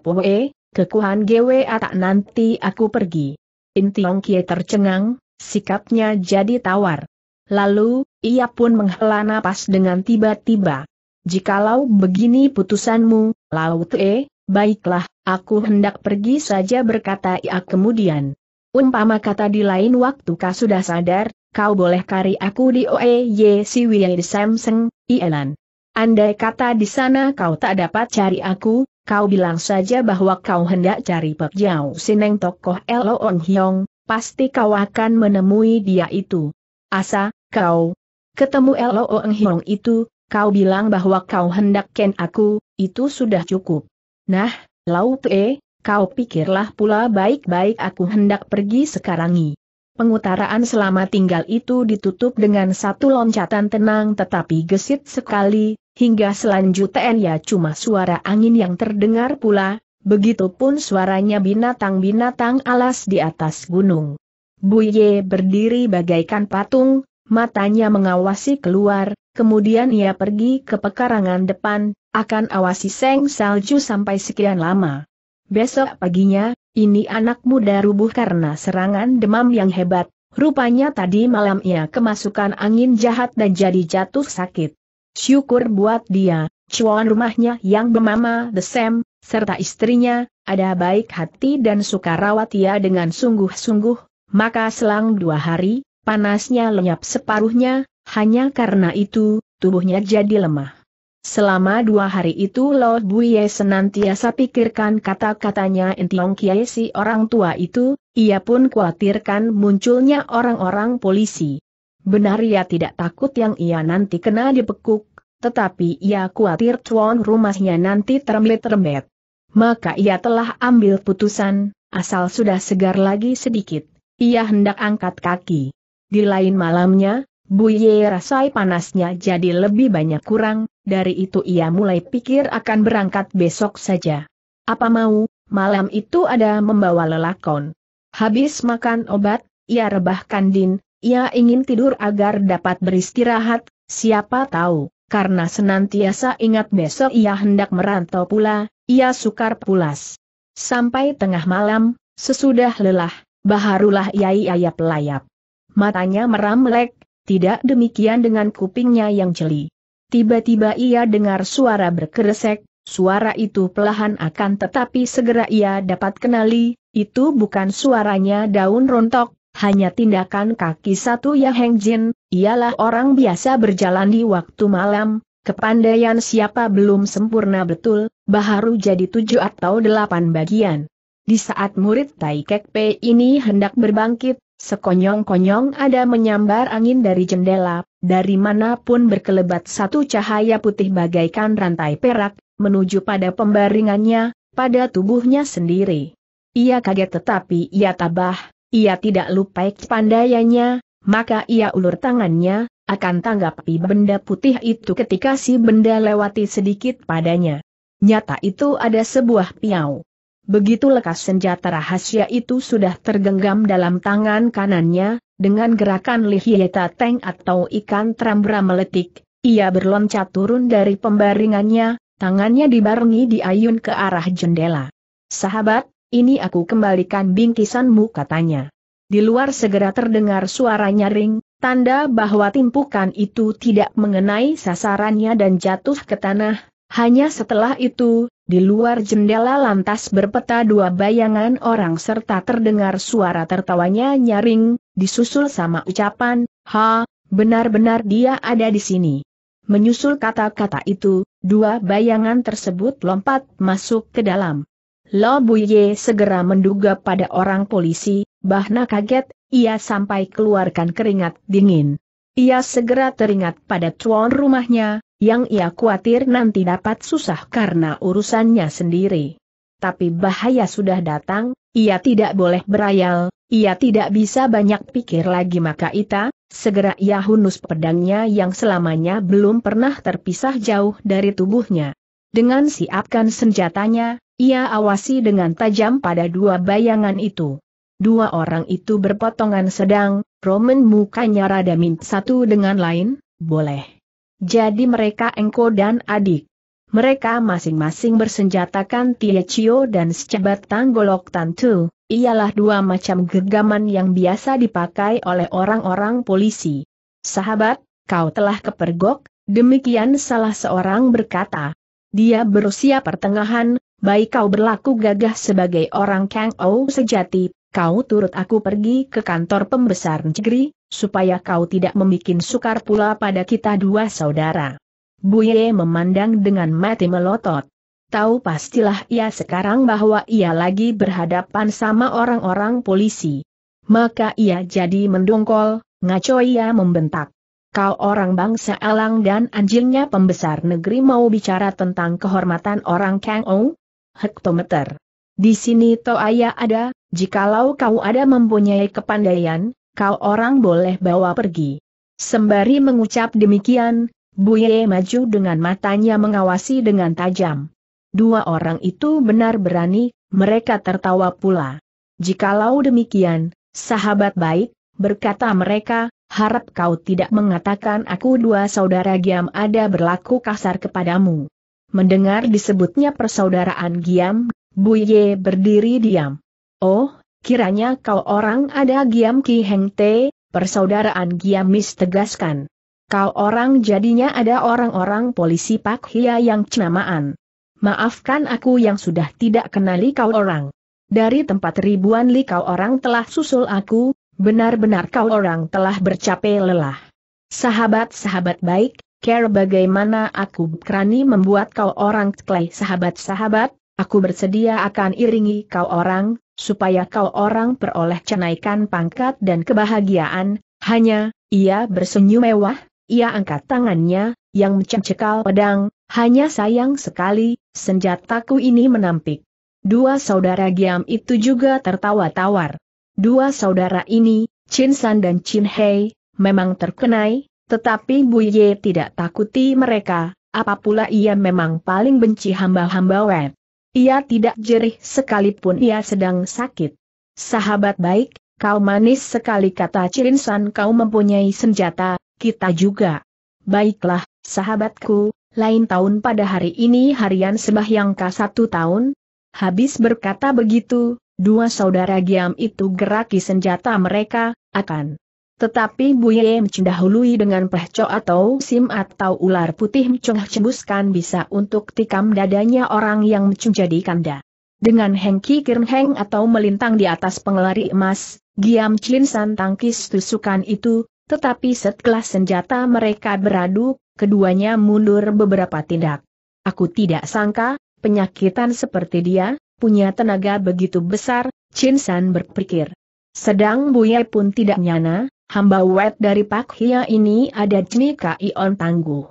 Pue, kekuhan GWA tak nanti aku pergi. Intiong Kie tercengang, Sikapnya jadi tawar. Lalu, ia pun menghela napas dengan tiba-tiba. Jikalau begini putusanmu, Laut E, baiklah, aku hendak pergi saja berkata ia kemudian. Umpama kata di lain waktu kau sudah sadar, kau boleh kari aku di Oe OEY di Samsung, Ielan. Andai kata di sana kau tak dapat cari aku, kau bilang saja bahwa kau hendak cari Pek Jau Sineng tokoh Lo Hyong, pasti kau akan menemui dia itu. Asa, kau ketemu Elo Eng Hiong itu, kau bilang bahwa kau hendak ken aku, itu sudah cukup. Nah, Lau Pe, kau pikirlah pula baik-baik aku hendak pergi sekarangi. Pengutaraan selama tinggal itu ditutup dengan satu loncatan tenang tetapi gesit sekali, hingga selanjutnya cuma suara angin yang terdengar pula, Begitupun suaranya binatang-binatang alas di atas gunung. Buye berdiri bagaikan patung, matanya mengawasi keluar, kemudian ia pergi ke pekarangan depan, akan awasi seng salju sampai sekian lama. Besok paginya, ini anak muda rubuh karena serangan demam yang hebat, rupanya tadi malam ia kemasukan angin jahat dan jadi jatuh sakit. Syukur buat dia, cuan rumahnya yang bemama Desem, serta istrinya, ada baik hati dan suka rawat ia dengan sungguh-sungguh, maka selang dua hari, panasnya lenyap separuhnya, hanya karena itu, tubuhnya jadi lemah. Selama dua hari itu Lo Buye senantiasa pikirkan kata-katanya Entiong Kiai si orang tua itu, ia pun khawatirkan munculnya orang-orang polisi. Benar ia tidak takut yang ia nanti kena dipekuk, tetapi ia khawatir cuan rumahnya nanti terembet-terembet. Maka ia telah ambil putusan, asal sudah segar lagi sedikit, ia hendak angkat kaki. Di lain malamnya, Buye rasai panasnya jadi lebih banyak kurang, dari itu ia mulai pikir akan berangkat besok saja. Apa mau, malam itu ada membawa lelakon. Habis makan obat, ia rebahkan din, ia ingin tidur agar dapat beristirahat, siapa tahu karena senantiasa ingat besok ia hendak merantau pula, ia sukar pulas. Sampai tengah malam, sesudah lelah, baharulah ia ia pelayap. Matanya meramlek, tidak demikian dengan kupingnya yang jeli. Tiba-tiba ia dengar suara berkeresek, suara itu pelahan akan tetapi segera ia dapat kenali, itu bukan suaranya daun rontok, hanya tindakan kaki satu Yang Heng Ialah orang biasa berjalan di waktu malam, kepandaian siapa belum sempurna betul, baharu jadi tujuh atau delapan bagian. Di saat murid Tai Kek P ini hendak berbangkit, Sekonyong-konyong ada menyambar angin dari jendela, dari manapun berkelebat satu cahaya putih bagaikan rantai perak, menuju pada pembaringannya, pada tubuhnya sendiri. Ia kaget tetapi ia tabah, ia tidak lupa kepandaiannya maka ia ulur tangannya, akan tanggapi benda putih itu ketika si benda lewati sedikit padanya. Nyata itu ada sebuah piau. Begitu lekas senjata rahasia itu sudah tergenggam dalam tangan kanannya, dengan gerakan lihieta teng atau ikan terambra meletik, ia berloncat turun dari pembaringannya, tangannya dibarengi diayun ke arah jendela. Sahabat, ini aku kembalikan bingkisanmu katanya. Di luar segera terdengar suara nyaring, tanda bahwa timpukan itu tidak mengenai sasarannya dan jatuh ke tanah. Hanya setelah itu, di luar jendela lantas berpeta dua bayangan orang serta terdengar suara tertawanya nyaring, disusul sama ucapan, ha, benar-benar dia ada di sini. Menyusul kata-kata itu, dua bayangan tersebut lompat masuk ke dalam. Lo Buye segera menduga pada orang polisi, Bahna kaget, ia sampai keluarkan keringat dingin. Ia segera teringat pada tuan rumahnya, yang ia khawatir nanti dapat susah karena urusannya sendiri. Tapi bahaya sudah datang, ia tidak boleh berayal, ia tidak bisa banyak pikir lagi maka Ita, segera ia hunus pedangnya yang selamanya belum pernah terpisah jauh dari tubuhnya. Dengan siapkan senjatanya, ia awasi dengan tajam pada dua bayangan itu. Dua orang itu berpotongan sedang, Roman mukanya rada mint satu dengan lain, boleh. Jadi mereka Engko dan adik. Mereka masing-masing bersenjatakan Tiecio dan secebat tanggolok tantu, ialah dua macam gegaman yang biasa dipakai oleh orang-orang polisi. Sahabat, kau telah kepergok, demikian salah seorang berkata. Dia berusia pertengahan, baik kau berlaku gagah sebagai orang Kang Ou sejati, kau turut aku pergi ke kantor pembesar negeri, supaya kau tidak membuat sukar pula pada kita dua saudara. Buye memandang dengan mati melotot. Tahu pastilah ia sekarang bahwa ia lagi berhadapan sama orang-orang polisi. Maka ia jadi mendongkol, ngaco ia membentak. Kau orang bangsa alang dan anjingnya pembesar negeri mau bicara tentang kehormatan orang Kang Ong? Hektometer. Di sini Toaya ada, jikalau kau ada mempunyai kepandaian, kau orang boleh bawa pergi. Sembari mengucap demikian, Buye maju dengan matanya mengawasi dengan tajam. Dua orang itu benar berani, mereka tertawa pula. Jikalau demikian, sahabat baik, berkata mereka, harap kau tidak mengatakan aku dua saudara Giam ada berlaku kasar kepadamu. Mendengar disebutnya persaudaraan Giam, Bu Ye berdiri diam. Oh, kiranya kau orang ada Giam Ki Heng Te, persaudaraan Giamis tegaskan. Kau orang jadinya ada orang-orang polisi Pak Hia yang cenamaan. Maafkan aku yang sudah tidak kenali kau orang. Dari tempat ribuan li kau orang telah susul aku, benar-benar kau orang telah bercape lelah. Sahabat-sahabat baik, care bagaimana aku berani membuat kau orang klay sahabat-sahabat, Aku bersedia akan iringi kau orang, supaya kau orang peroleh kenaikan pangkat dan kebahagiaan, hanya, ia bersenyum mewah, ia angkat tangannya, yang mencekal pedang, hanya sayang sekali, senjataku ini menampik. Dua saudara Giam itu juga tertawa tawar. Dua saudara ini, Chin San dan Chin Hei, memang terkenai, tetapi Bu Ye tidak takuti mereka, Apapula ia memang paling benci hamba-hamba Wet. Ia tidak jerih sekalipun ia sedang sakit. Sahabat baik, kau manis sekali kata Cirinsan kau mempunyai senjata, kita juga. Baiklah, sahabatku, lain tahun pada hari ini harian sembahyang kah satu tahun? Habis berkata begitu, dua saudara Giam itu geraki senjata mereka, akan tetapi Bu Ye mencendahului dengan pehco atau sim atau ular putih mcung cembuskan bisa untuk tikam dadanya orang yang mcung jadi kanda. Dengan hengki kirnheng atau melintang di atas pengelari emas, giam celinsan tangkis tusukan itu, tetapi setelah senjata mereka beradu, keduanya mundur beberapa tindak. Aku tidak sangka, penyakitan seperti dia, punya tenaga begitu besar, Chinsan berpikir. Sedang Buye pun tidak nyana, Hamba wet dari Pak Hia ini ada Chni ion tangguh.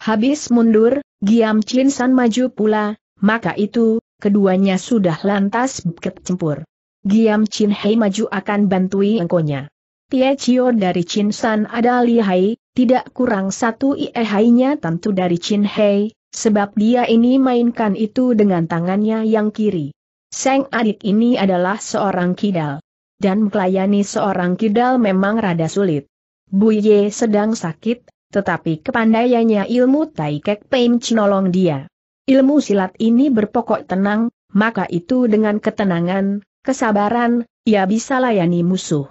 Habis mundur, Giam Chin San maju pula, maka itu, keduanya sudah lantas berkecimpur. Giam Chin Hei maju akan bantui engkonya. Tie Chio dari Chin San ada lihai, tidak kurang satu iehainya tentu dari Chin Hei, sebab dia ini mainkan itu dengan tangannya yang kiri. Seng adik ini adalah seorang kidal dan melayani seorang kidal memang rada sulit. Bu Ye sedang sakit, tetapi kepandaiannya ilmu Tai Kek Pain nolong dia. Ilmu silat ini berpokok tenang, maka itu dengan ketenangan, kesabaran, ia bisa layani musuh.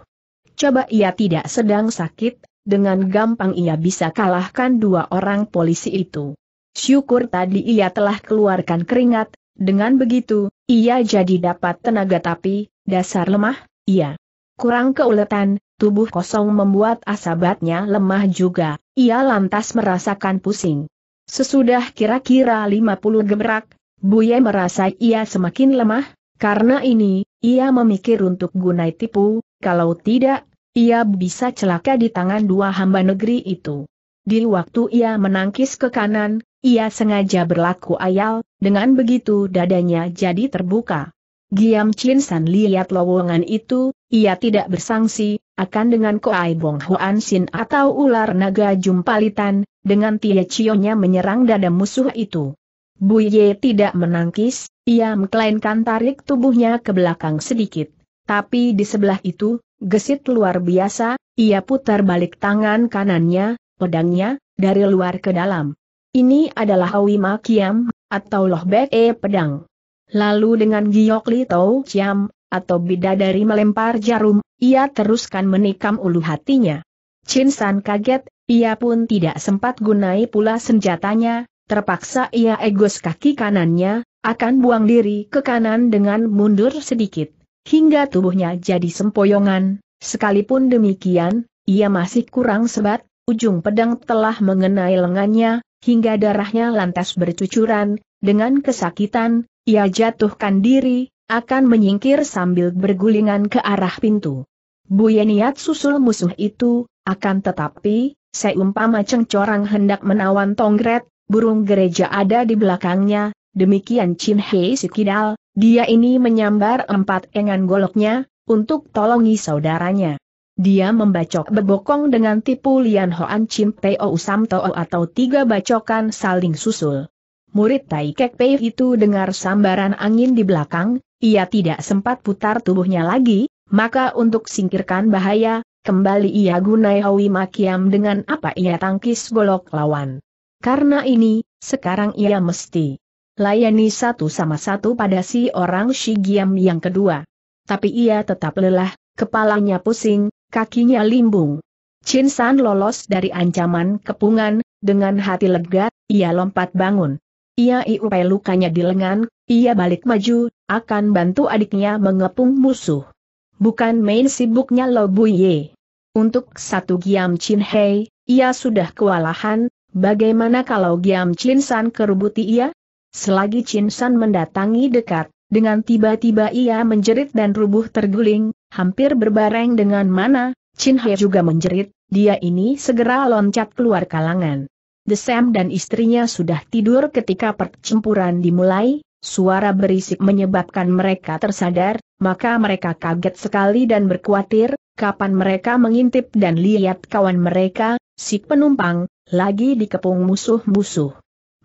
Coba ia tidak sedang sakit, dengan gampang ia bisa kalahkan dua orang polisi itu. Syukur tadi ia telah keluarkan keringat, dengan begitu, ia jadi dapat tenaga tapi, dasar lemah, ia Kurang keuletan, tubuh kosong membuat asabatnya lemah juga, ia lantas merasakan pusing. Sesudah kira-kira 50 gebrak, Buye merasa ia semakin lemah, karena ini, ia memikir untuk gunai tipu, kalau tidak, ia bisa celaka di tangan dua hamba negeri itu. Di waktu ia menangkis ke kanan, ia sengaja berlaku ayal, dengan begitu dadanya jadi terbuka. Giam Chin San lihat lowongan itu, ia tidak bersangsi, akan dengan Koai Bong Huan Sin atau ular naga jumpalitan, dengan Tia Chionya menyerang dada musuh itu. Bu Ye tidak menangkis, ia mengklainkan tarik tubuhnya ke belakang sedikit. Tapi di sebelah itu, gesit luar biasa, ia putar balik tangan kanannya, pedangnya, dari luar ke dalam. Ini adalah Ma Makiam, atau Loh Be e pedang. Lalu dengan giok Li Tau Chiam, atau bidadari melempar jarum, ia teruskan menikam ulu hatinya. Chin San kaget, ia pun tidak sempat gunai pula senjatanya, terpaksa ia egos kaki kanannya, akan buang diri ke kanan dengan mundur sedikit, hingga tubuhnya jadi sempoyongan. Sekalipun demikian, ia masih kurang sebat, ujung pedang telah mengenai lengannya, hingga darahnya lantas bercucuran, dengan kesakitan, ia jatuhkan diri, akan menyingkir sambil bergulingan ke arah pintu. Bu Yeniat susul musuh itu, akan tetapi, seumpama cengcorang hendak menawan tongret, burung gereja ada di belakangnya, demikian Chin Hei Sikidal, dia ini menyambar empat engan goloknya, untuk tolongi saudaranya. Dia membacok bebokong dengan tipu Lian Hoan Chin Peo Samto atau tiga bacokan saling susul. Murid Tai Kek Pei itu dengar sambaran angin di belakang, ia tidak sempat putar tubuhnya lagi, maka untuk singkirkan bahaya, kembali ia gunai Hawi Makiam dengan apa ia tangkis golok lawan. Karena ini, sekarang ia mesti layani satu sama satu pada si orang Shigiam yang kedua. Tapi ia tetap lelah, kepalanya pusing, kakinya limbung. Chin San lolos dari ancaman kepungan, dengan hati lega, ia lompat bangun. Ia iupai lukanya di lengan, ia balik maju, akan bantu adiknya mengepung musuh. Bukan main sibuknya Lo Buye. Untuk satu Giam Chin Hei, ia sudah kewalahan, bagaimana kalau Giam Chin San kerubuti ia? Selagi Chin San mendatangi dekat, dengan tiba-tiba ia menjerit dan rubuh terguling, hampir berbareng dengan mana, Chin Hei juga menjerit, dia ini segera loncat keluar kalangan. The dan istrinya sudah tidur ketika percempuran dimulai, suara berisik menyebabkan mereka tersadar, maka mereka kaget sekali dan berkhawatir, kapan mereka mengintip dan lihat kawan mereka, si penumpang, lagi dikepung musuh-musuh.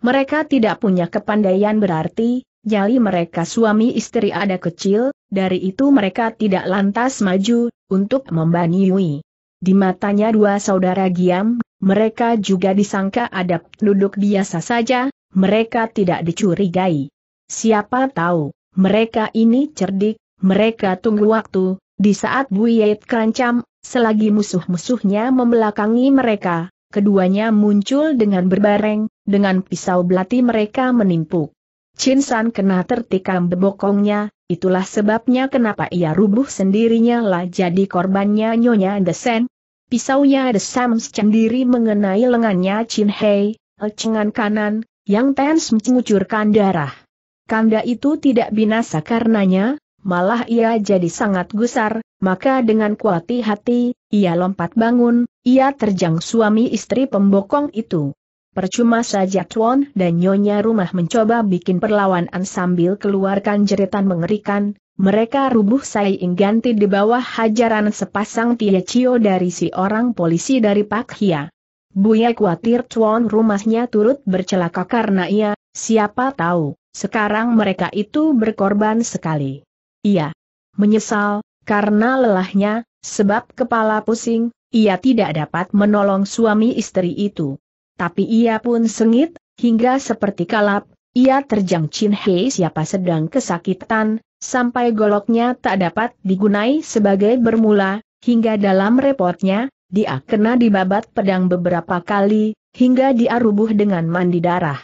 Mereka tidak punya kepandaian berarti, nyali mereka suami istri ada kecil, dari itu mereka tidak lantas maju, untuk membaniui. Di matanya dua saudara Giam, mereka juga disangka ada penduduk biasa saja, mereka tidak dicurigai. Siapa tahu, mereka ini cerdik, mereka tunggu waktu, di saat Buyet kerancam, selagi musuh-musuhnya membelakangi mereka, keduanya muncul dengan berbareng, dengan pisau belati mereka menimpuk. Chin San kena tertikam bebokongnya, itulah sebabnya kenapa ia rubuh sendirinya lah jadi korbannya Nyonya Desen, Pisaunya desam sendiri mengenai lengannya Chin Hei, lecengan kanan, yang tens mengucurkan darah. Kanda itu tidak binasa karenanya, malah ia jadi sangat gusar, maka dengan kuati hati, ia lompat bangun, ia terjang suami istri pembokong itu. Percuma saja Tuan dan Nyonya rumah mencoba bikin perlawanan sambil keluarkan jeritan mengerikan, mereka rubuh saing ganti di bawah hajaran sepasang Cio dari si orang polisi dari Pak Hia. Buya khawatir cuan rumahnya turut bercelaka karena ia, siapa tahu, sekarang mereka itu berkorban sekali. Ia Menyesal, karena lelahnya, sebab kepala pusing, ia tidak dapat menolong suami istri itu. Tapi ia pun sengit, hingga seperti kalap, ia terjang Chin Hei siapa sedang kesakitan, sampai goloknya tak dapat digunai sebagai bermula, hingga dalam repotnya, dia kena dibabat pedang beberapa kali, hingga dia rubuh dengan mandi darah.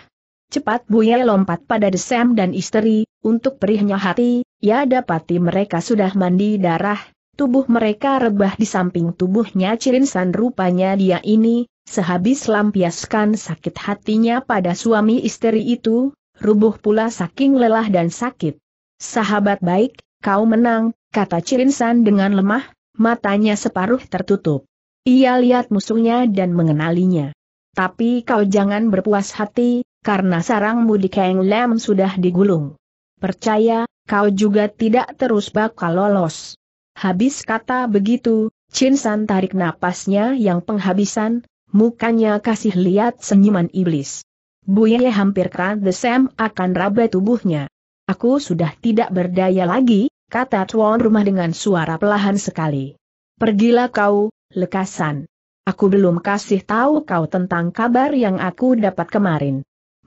Cepat Buya lompat pada Desem dan istri, untuk perihnya hati, ya dapati mereka sudah mandi darah, tubuh mereka rebah di samping tubuhnya Cirinsan rupanya dia ini, sehabis lampiaskan sakit hatinya pada suami istri itu, rubuh pula saking lelah dan sakit. Sahabat baik, kau menang, kata Cirinsan dengan lemah, matanya separuh tertutup. Ia lihat musuhnya dan mengenalinya. Tapi kau jangan berpuas hati, karena sarangmu di Kang Lam sudah digulung. Percaya, kau juga tidak terus bakal lolos. Habis kata begitu, Chin tarik napasnya yang penghabisan, mukanya kasih lihat senyuman iblis. Buye hampir kran desem akan raba tubuhnya. Aku sudah tidak berdaya lagi, kata tuan rumah dengan suara pelahan sekali. Pergilah kau, lekasan. Aku belum kasih tahu kau tentang kabar yang aku dapat kemarin.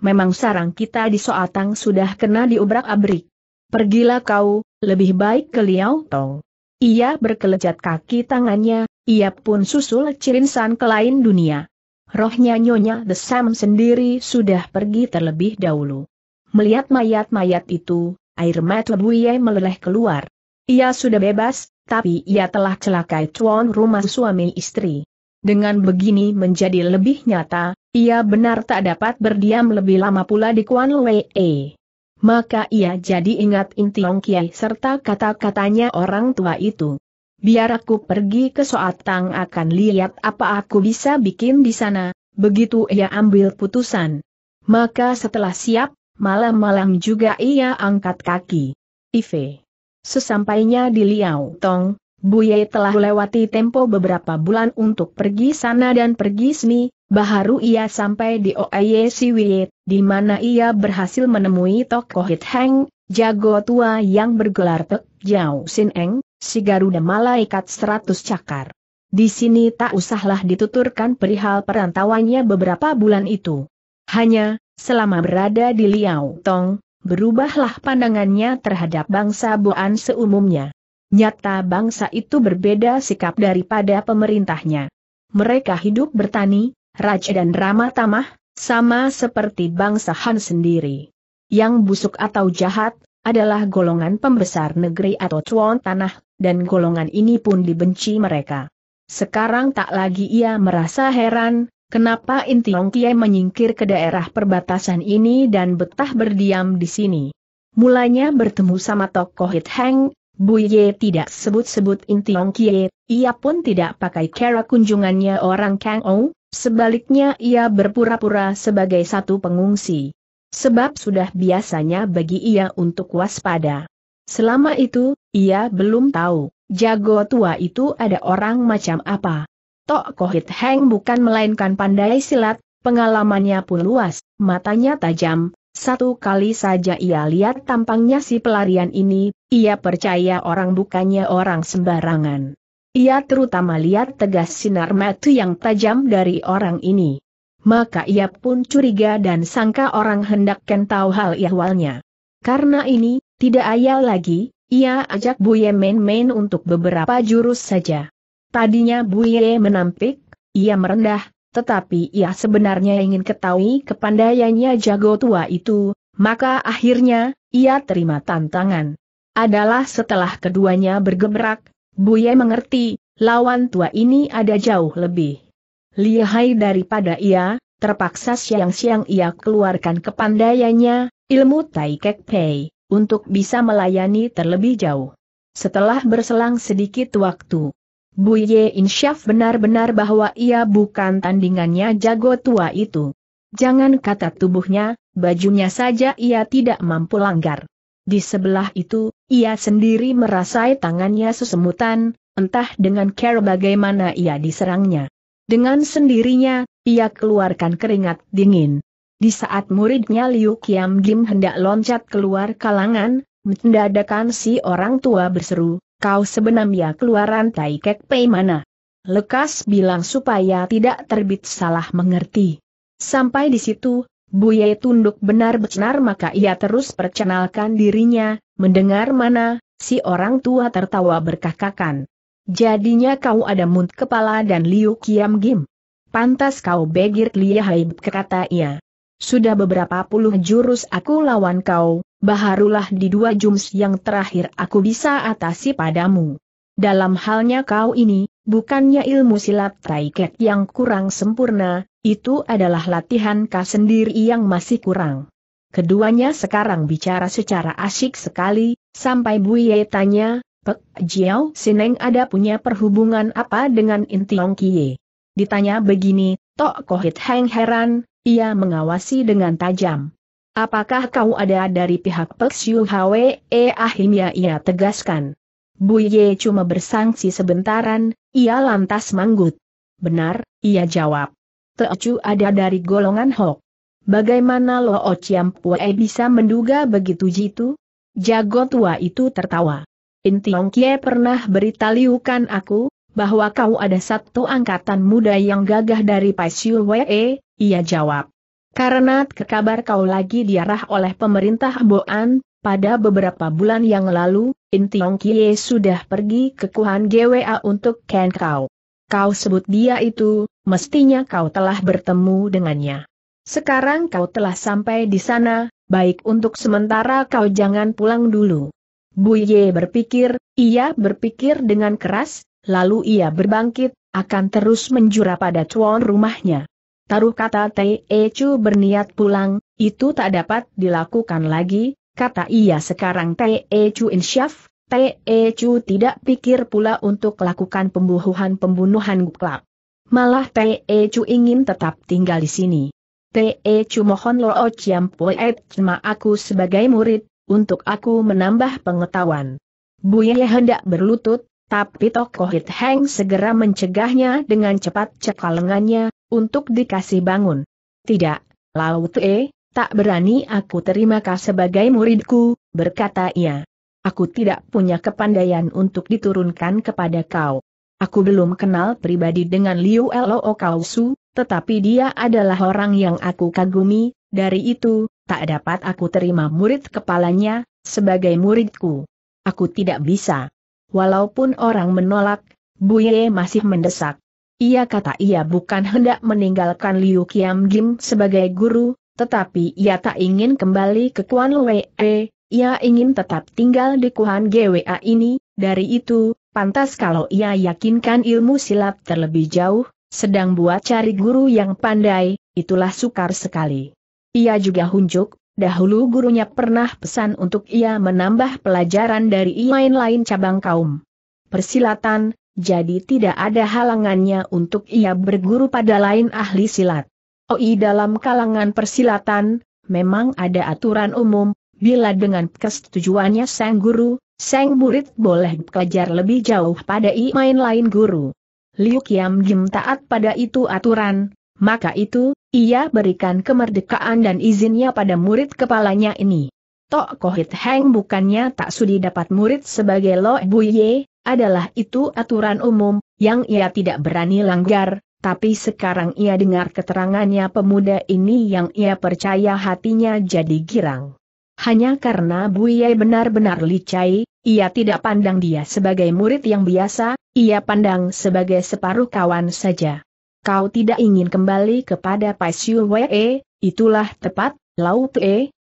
Memang sarang kita di Soatang sudah kena diubrak abrik Pergilah kau, lebih baik ke Liao Tong. Ia berkelejat kaki tangannya, ia pun susul cirinsan ke lain dunia. Rohnya Nyonya The Sam sendiri sudah pergi terlebih dahulu. Melihat mayat-mayat itu, air mata Buye meleleh keluar. Ia sudah bebas, tapi ia telah celakai tuan rumah suami istri. Dengan begini menjadi lebih nyata, ia benar tak dapat berdiam lebih lama pula di Kuan Wei. Maka ia jadi ingat Intiong Kiai serta kata-katanya orang tua itu. Biar aku pergi ke Soatang akan lihat apa aku bisa bikin di sana, begitu ia ambil putusan. Maka setelah siap, malam-malam juga ia angkat kaki. IV. Sesampainya di Liao Tong, Buye telah lewati tempo beberapa bulan untuk pergi sana dan pergi sini, baru ia sampai di Oye Siwiet, di mana ia berhasil menemui tokoh Hit Heng, jago tua yang bergelar Pek Jiao Sin Eng, si Garuda Malaikat seratus Cakar. Di sini tak usahlah dituturkan perihal perantauannya beberapa bulan itu. Hanya, Selama berada di Liao Tong, berubahlah pandangannya terhadap bangsa Boan seumumnya. Nyata bangsa itu berbeda sikap daripada pemerintahnya. Mereka hidup bertani, raja dan ramah tamah, sama seperti bangsa Han sendiri. Yang busuk atau jahat, adalah golongan pembesar negeri atau cuan tanah, dan golongan ini pun dibenci mereka. Sekarang tak lagi ia merasa heran, Kenapa Intiong Kiai menyingkir ke daerah perbatasan ini dan betah berdiam di sini? Mulanya bertemu sama tokoh Hit Heng, Ye tidak sebut-sebut Intiong Kiai, ia pun tidak pakai cara kunjungannya orang Kang Ou, sebaliknya ia berpura-pura sebagai satu pengungsi. Sebab sudah biasanya bagi ia untuk waspada. Selama itu, ia belum tahu, jago tua itu ada orang macam apa. Tok Kohit Heng bukan melainkan pandai silat, pengalamannya pun luas, matanya tajam, satu kali saja ia lihat tampangnya si pelarian ini, ia percaya orang bukannya orang sembarangan. Ia terutama lihat tegas sinar mata yang tajam dari orang ini. Maka ia pun curiga dan sangka orang hendak kan tahu hal ihwalnya. Karena ini, tidak ayal lagi, ia ajak Buye main main untuk beberapa jurus saja. Tadinya Buye menampik, ia merendah, tetapi ia sebenarnya ingin ketahui kepandaiannya jago tua itu, maka akhirnya, ia terima tantangan. Adalah setelah keduanya bergemerak, Buye mengerti, lawan tua ini ada jauh lebih lihai daripada ia, terpaksa siang-siang ia keluarkan kepandaiannya, ilmu Tai Kek Pei, untuk bisa melayani terlebih jauh. Setelah berselang sedikit waktu, Bu Ye Insyaf benar-benar bahwa ia bukan tandingannya jago tua itu. Jangan kata tubuhnya, bajunya saja ia tidak mampu langgar. Di sebelah itu, ia sendiri merasai tangannya sesemutan, entah dengan care bagaimana ia diserangnya. Dengan sendirinya, ia keluarkan keringat dingin. Di saat muridnya Liu Kiam Gim hendak loncat keluar kalangan, mendadakan si orang tua berseru, kau sebenarnya keluaran Tai Kek Pei mana? Lekas bilang supaya tidak terbit salah mengerti. Sampai di situ, Bu Ye tunduk benar-benar maka ia terus perkenalkan dirinya, mendengar mana, si orang tua tertawa berkakakan. Jadinya kau ada munt kepala dan liu kiam gim. Pantas kau begir liahai kata ia. Sudah beberapa puluh jurus aku lawan kau, baharulah di dua jums yang terakhir aku bisa atasi padamu. Dalam halnya kau ini, bukannya ilmu silat taiket yang kurang sempurna, itu adalah latihan kau sendiri yang masih kurang. Keduanya sekarang bicara secara asyik sekali, sampai Buye tanya, Pek Jiao Sineng ada punya perhubungan apa dengan Intiong Kie? Ditanya begini, Tok Kohit Heng heran, ia mengawasi dengan tajam. Apakah kau ada dari pihak Pek Siu Hwe? Akhirnya ia tegaskan. Bu Ye cuma bersangsi sebentaran, ia lantas manggut. Benar, ia jawab. Teocu ada dari golongan Hok. Bagaimana Lo Ociam oh Pue bisa menduga begitu jitu? Jago tua itu tertawa. Intiong Kie pernah berita aku, bahwa kau ada satu angkatan muda yang gagah dari Paisiu Wee, ia jawab. Karena kekabar kau lagi diarah oleh pemerintah Boan, pada beberapa bulan yang lalu, Intiong Kie sudah pergi ke Kuhan GWA untuk Ken kau. Kau sebut dia itu, mestinya kau telah bertemu dengannya. Sekarang kau telah sampai di sana, baik untuk sementara kau jangan pulang dulu. Bu Ye berpikir, ia berpikir dengan keras, Lalu ia berbangkit, akan terus menjura pada cuan rumahnya. Taruh kata Te Chu berniat pulang, itu tak dapat dilakukan lagi, kata ia sekarang Tei Chu insyaf, Te Chu tidak pikir pula untuk lakukan pembunuhan-pembunuhan guklap. Malah Te Chu ingin tetap tinggal di sini. Te Chu mohon lo ciam poet cema aku sebagai murid, untuk aku menambah pengetahuan. Buya hendak berlutut, tapi tokoh Hit Heng segera mencegahnya dengan cepat cekal lengannya, untuk dikasih bangun. Tidak, Lao Tue, tak berani aku terima kau sebagai muridku, berkata ia. Aku tidak punya kepandaian untuk diturunkan kepada kau. Aku belum kenal pribadi dengan Liu Kau Kausu, tetapi dia adalah orang yang aku kagumi, dari itu, tak dapat aku terima murid kepalanya, sebagai muridku. Aku tidak bisa. Walaupun orang menolak, Buye masih mendesak. Ia kata ia bukan hendak meninggalkan Liu Kiam Gim sebagai guru, tetapi ia tak ingin kembali ke Kuan Lue, ia ingin tetap tinggal di Kuan GWA ini, dari itu, pantas kalau ia yakinkan ilmu silat terlebih jauh, sedang buat cari guru yang pandai, itulah sukar sekali. Ia juga hunjuk, Dahulu gurunya pernah pesan untuk ia menambah pelajaran dari lain-lain cabang kaum persilatan, jadi tidak ada halangannya untuk ia berguru pada lain ahli silat. OI dalam kalangan persilatan, memang ada aturan umum, bila dengan kesetujuannya sang guru, sang murid boleh belajar lebih jauh pada i lain guru. Liu Kiam Jim taat pada itu aturan, maka itu, ia berikan kemerdekaan dan izinnya pada murid kepalanya ini. Tok Kohit Heng bukannya tak sudi dapat murid sebagai Lo Buye, adalah itu aturan umum, yang ia tidak berani langgar, tapi sekarang ia dengar keterangannya pemuda ini yang ia percaya hatinya jadi girang. Hanya karena Buye benar-benar licai, ia tidak pandang dia sebagai murid yang biasa, ia pandang sebagai separuh kawan saja kau tidak ingin kembali kepada Pai Siu Wee, eh, itulah tepat, Lau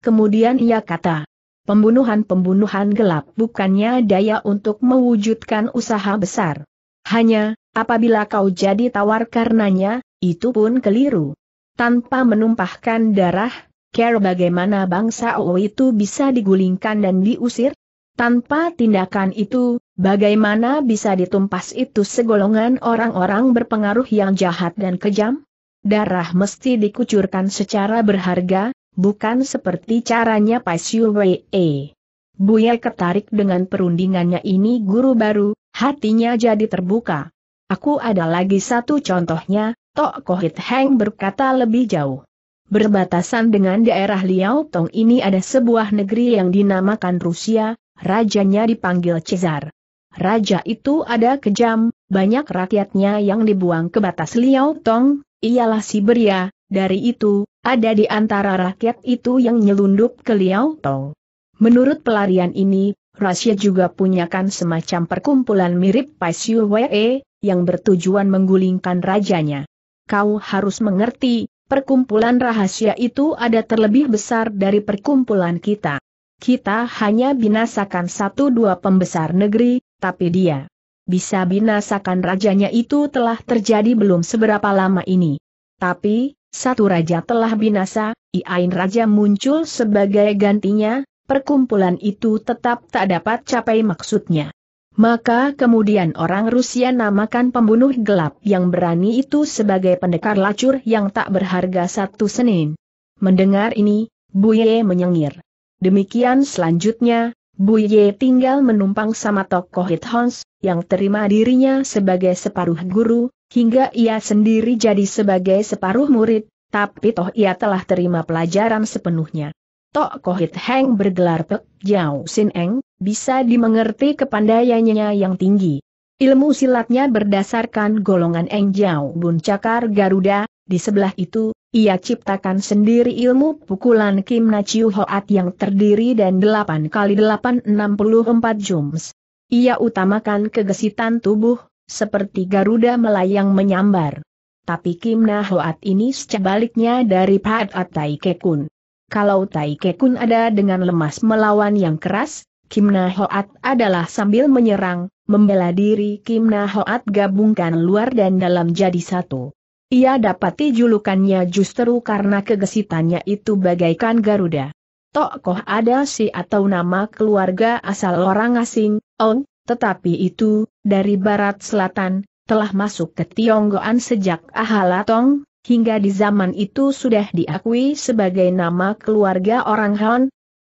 kemudian ia kata. Pembunuhan-pembunuhan gelap bukannya daya untuk mewujudkan usaha besar. Hanya, apabila kau jadi tawar karenanya, itu pun keliru. Tanpa menumpahkan darah, care bagaimana bangsa O itu bisa digulingkan dan diusir? Tanpa tindakan itu, Bagaimana bisa ditumpas itu segolongan orang-orang berpengaruh yang jahat dan kejam? Darah mesti dikucurkan secara berharga, bukan seperti caranya Pai Siu Wei. E. Buya ketarik dengan perundingannya ini guru baru, hatinya jadi terbuka. Aku ada lagi satu contohnya, Tok Kohit Heng berkata lebih jauh. Berbatasan dengan daerah Liao Tong ini ada sebuah negeri yang dinamakan Rusia, rajanya dipanggil Cezar. Raja itu ada kejam, banyak rakyatnya yang dibuang ke batas Liao Tong, ialah Siberia, dari itu, ada di antara rakyat itu yang nyelundup ke Liao Tong. Menurut pelarian ini, Rusia juga punyakan semacam perkumpulan mirip Paisiu Wee, yang bertujuan menggulingkan rajanya. Kau harus mengerti, perkumpulan rahasia itu ada terlebih besar dari perkumpulan kita kita hanya binasakan satu dua pembesar negeri, tapi dia bisa binasakan rajanya itu telah terjadi belum seberapa lama ini. Tapi, satu raja telah binasa, Iain Raja muncul sebagai gantinya, perkumpulan itu tetap tak dapat capai maksudnya. Maka kemudian orang Rusia namakan pembunuh gelap yang berani itu sebagai pendekar lacur yang tak berharga satu senin. Mendengar ini, Buye menyengir. Demikian selanjutnya, Bu Ye tinggal menumpang sama tokoh Hit Hons, yang terima dirinya sebagai separuh guru, hingga ia sendiri jadi sebagai separuh murid, tapi toh ia telah terima pelajaran sepenuhnya. Tokoh Hit Heng bergelar Pek Jiao Sin Eng, bisa dimengerti kepandaiannya yang tinggi. Ilmu silatnya berdasarkan golongan Eng Jiao Bun Cakar Garuda, di sebelah itu, ia ciptakan sendiri ilmu pukulan Kim Na Chiu Hoat yang terdiri dan 8 kali empat jums. Ia utamakan kegesitan tubuh, seperti Garuda melayang menyambar. Tapi Kim Na Hoat ini sebaliknya dari Pat Tai Kekun. Kalau Tai Kekun ada dengan lemas melawan yang keras, Kim Na Hoat adalah sambil menyerang, membela diri Kim Na Hoat gabungkan luar dan dalam jadi satu. Ia dapati julukannya justru karena kegesitannya itu bagaikan Garuda. Tokoh ada si atau nama keluarga asal orang asing, Ong, tetapi itu, dari barat selatan, telah masuk ke Tionggoan sejak Ahalatong, hingga di zaman itu sudah diakui sebagai nama keluarga orang Han,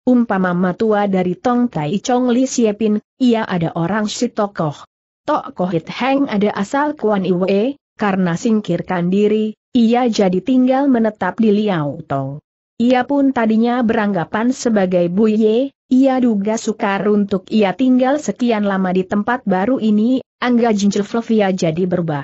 umpama matua dari Tong Tai Chong Li Siepin, ia ada orang si tokoh. Tokoh It Heng ada asal Kuan Iwe, karena singkirkan diri, ia jadi tinggal menetap di Liao Tong. Ia pun tadinya beranggapan sebagai buye, ia duga sukar untuk ia tinggal sekian lama di tempat baru ini, Angga jinjil Flavia jadi berubah.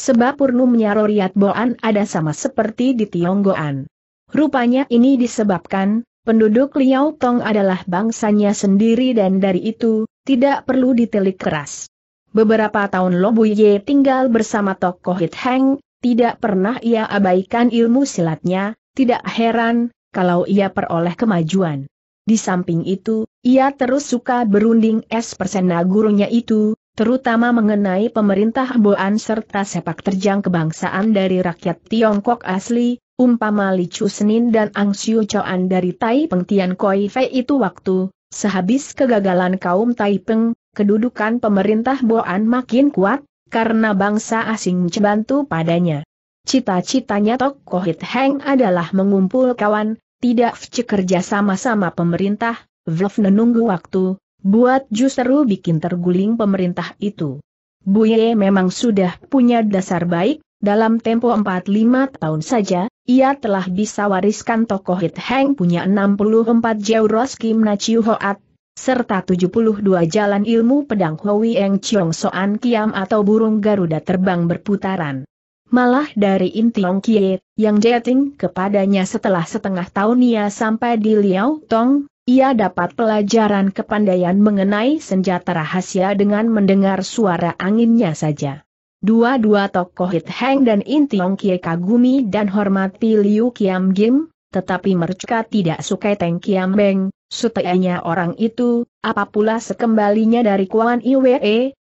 Sebab purnumnya Roriat Boan ada sama seperti di Tionggoan. Rupanya ini disebabkan, penduduk Liao Tong adalah bangsanya sendiri dan dari itu, tidak perlu ditelik keras. Beberapa tahun Lobu Ye tinggal bersama tokoh Hit Heng, tidak pernah ia abaikan ilmu silatnya, tidak heran kalau ia peroleh kemajuan. Di samping itu, ia terus suka berunding es persena gurunya itu, terutama mengenai pemerintah Boan serta sepak terjang kebangsaan dari rakyat Tiongkok asli, umpama Li Chu Senin dan Ang Siu Choan dari Tai Peng Tian Koi Fei itu waktu, sehabis kegagalan kaum Tai Peng, kedudukan pemerintah Boan makin kuat, karena bangsa asing membantu padanya. Cita-citanya tokoh Kohit Heng adalah mengumpul kawan, tidak kerja sama-sama pemerintah, Vlof menunggu waktu, buat justru bikin terguling pemerintah itu. Buye memang sudah punya dasar baik, dalam tempo 4-5 tahun saja, ia telah bisa wariskan tokoh Hit Heng punya 64 Jauros Kim Na Chiu Hoat, serta 72 jalan ilmu pedang Hui Eng Chiong Soan Kiam atau burung Garuda terbang berputaran. Malah dari Intiong Kie, yang dating kepadanya setelah setengah tahun ia sampai di Liao Tong, ia dapat pelajaran kepandaian mengenai senjata rahasia dengan mendengar suara anginnya saja. Dua-dua tokoh Hit Heng dan Intiong Kie kagumi dan hormati Liu Kiam Gim, tetapi mereka tidak sukai Teng Kiam Beng, Sutanya orang itu, apa pula sekembalinya dari Kuan Iwe,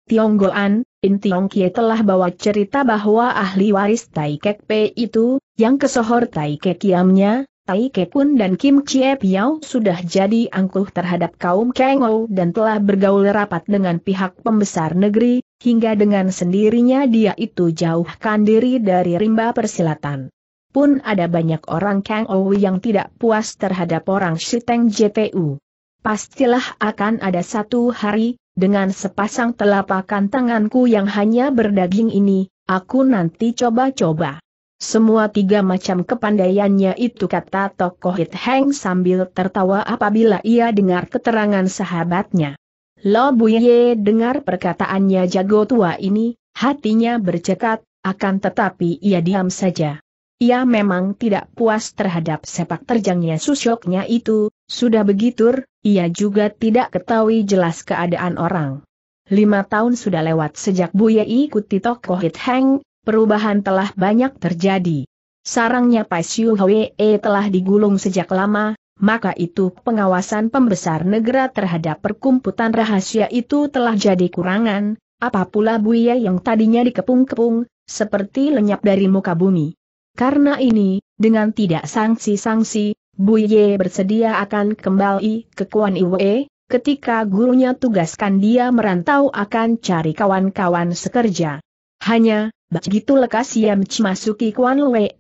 Tionggoan, In Tiong Kie telah bawa cerita bahwa ahli waris Tai Kek Pe itu, yang kesohor Tai Kek Kiamnya, Tai Kek Kun dan Kim Chie Piao sudah jadi angkuh terhadap kaum Kengo dan telah bergaul rapat dengan pihak pembesar negeri, hingga dengan sendirinya dia itu jauhkan diri dari rimba persilatan pun ada banyak orang Kang Owi yang tidak puas terhadap orang Shiteng JPU. Pastilah akan ada satu hari, dengan sepasang telapakan tanganku yang hanya berdaging ini, aku nanti coba-coba. Semua tiga macam kepandaiannya itu kata tokoh Hit Heng sambil tertawa apabila ia dengar keterangan sahabatnya. Lo Buye dengar perkataannya jago tua ini, hatinya bercekat, akan tetapi ia diam saja. Ia memang tidak puas terhadap sepak terjangnya susyoknya itu, sudah begitu, ia juga tidak ketahui jelas keadaan orang. Lima tahun sudah lewat sejak Buya ikuti tokoh Hit Heng, perubahan telah banyak terjadi. Sarangnya Pai Siu Hwee telah digulung sejak lama, maka itu pengawasan pembesar negara terhadap perkumpulan rahasia itu telah jadi kurangan, Apapula Buya yang tadinya dikepung-kepung, seperti lenyap dari muka bumi. Karena ini, dengan tidak sanksi-sanksi, Buye bersedia akan kembali ke Kuan Iwe, ketika gurunya tugaskan dia merantau akan cari kawan-kawan sekerja. Hanya, begitu lekas ia masuki Kuan Iwe,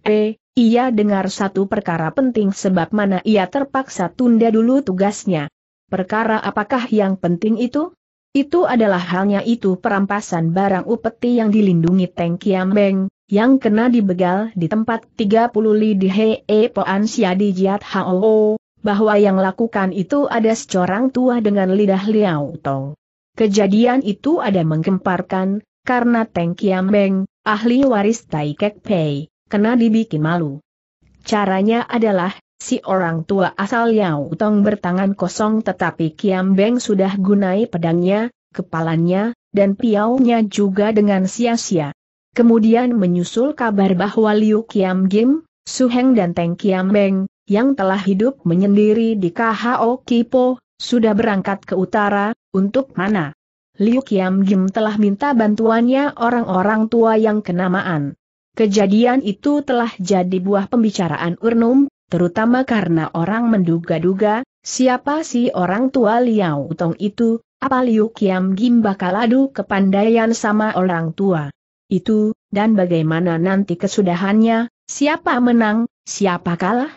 ia dengar satu perkara penting sebab mana ia terpaksa tunda dulu tugasnya. Perkara apakah yang penting itu? Itu adalah halnya itu perampasan barang upeti yang dilindungi Teng Kiam Beng, yang kena dibegal di tempat 30 li di Hee Poan Sia di Jiat Hao, bahwa yang lakukan itu ada seorang tua dengan lidah Liao Tong. Kejadian itu ada menggemparkan, karena Teng Kiam Beng, ahli waris Tai Kek Pei, kena dibikin malu. Caranya adalah, si orang tua asal Liao Tong bertangan kosong tetapi Kiam Beng sudah gunai pedangnya, kepalanya, dan piaunya juga dengan sia-sia. Kemudian menyusul kabar bahwa Liu Kiam Gim, Su Heng dan Teng Kiam Beng, yang telah hidup menyendiri di KHO Kipo, sudah berangkat ke utara, untuk mana? Liu Kiam Gim telah minta bantuannya orang-orang tua yang kenamaan. Kejadian itu telah jadi buah pembicaraan Urnum, terutama karena orang menduga-duga, siapa si orang tua Liao Tong itu, apa Liu Kiam Gim bakal adu kepandaian sama orang tua itu, dan bagaimana nanti kesudahannya, siapa menang, siapa kalah?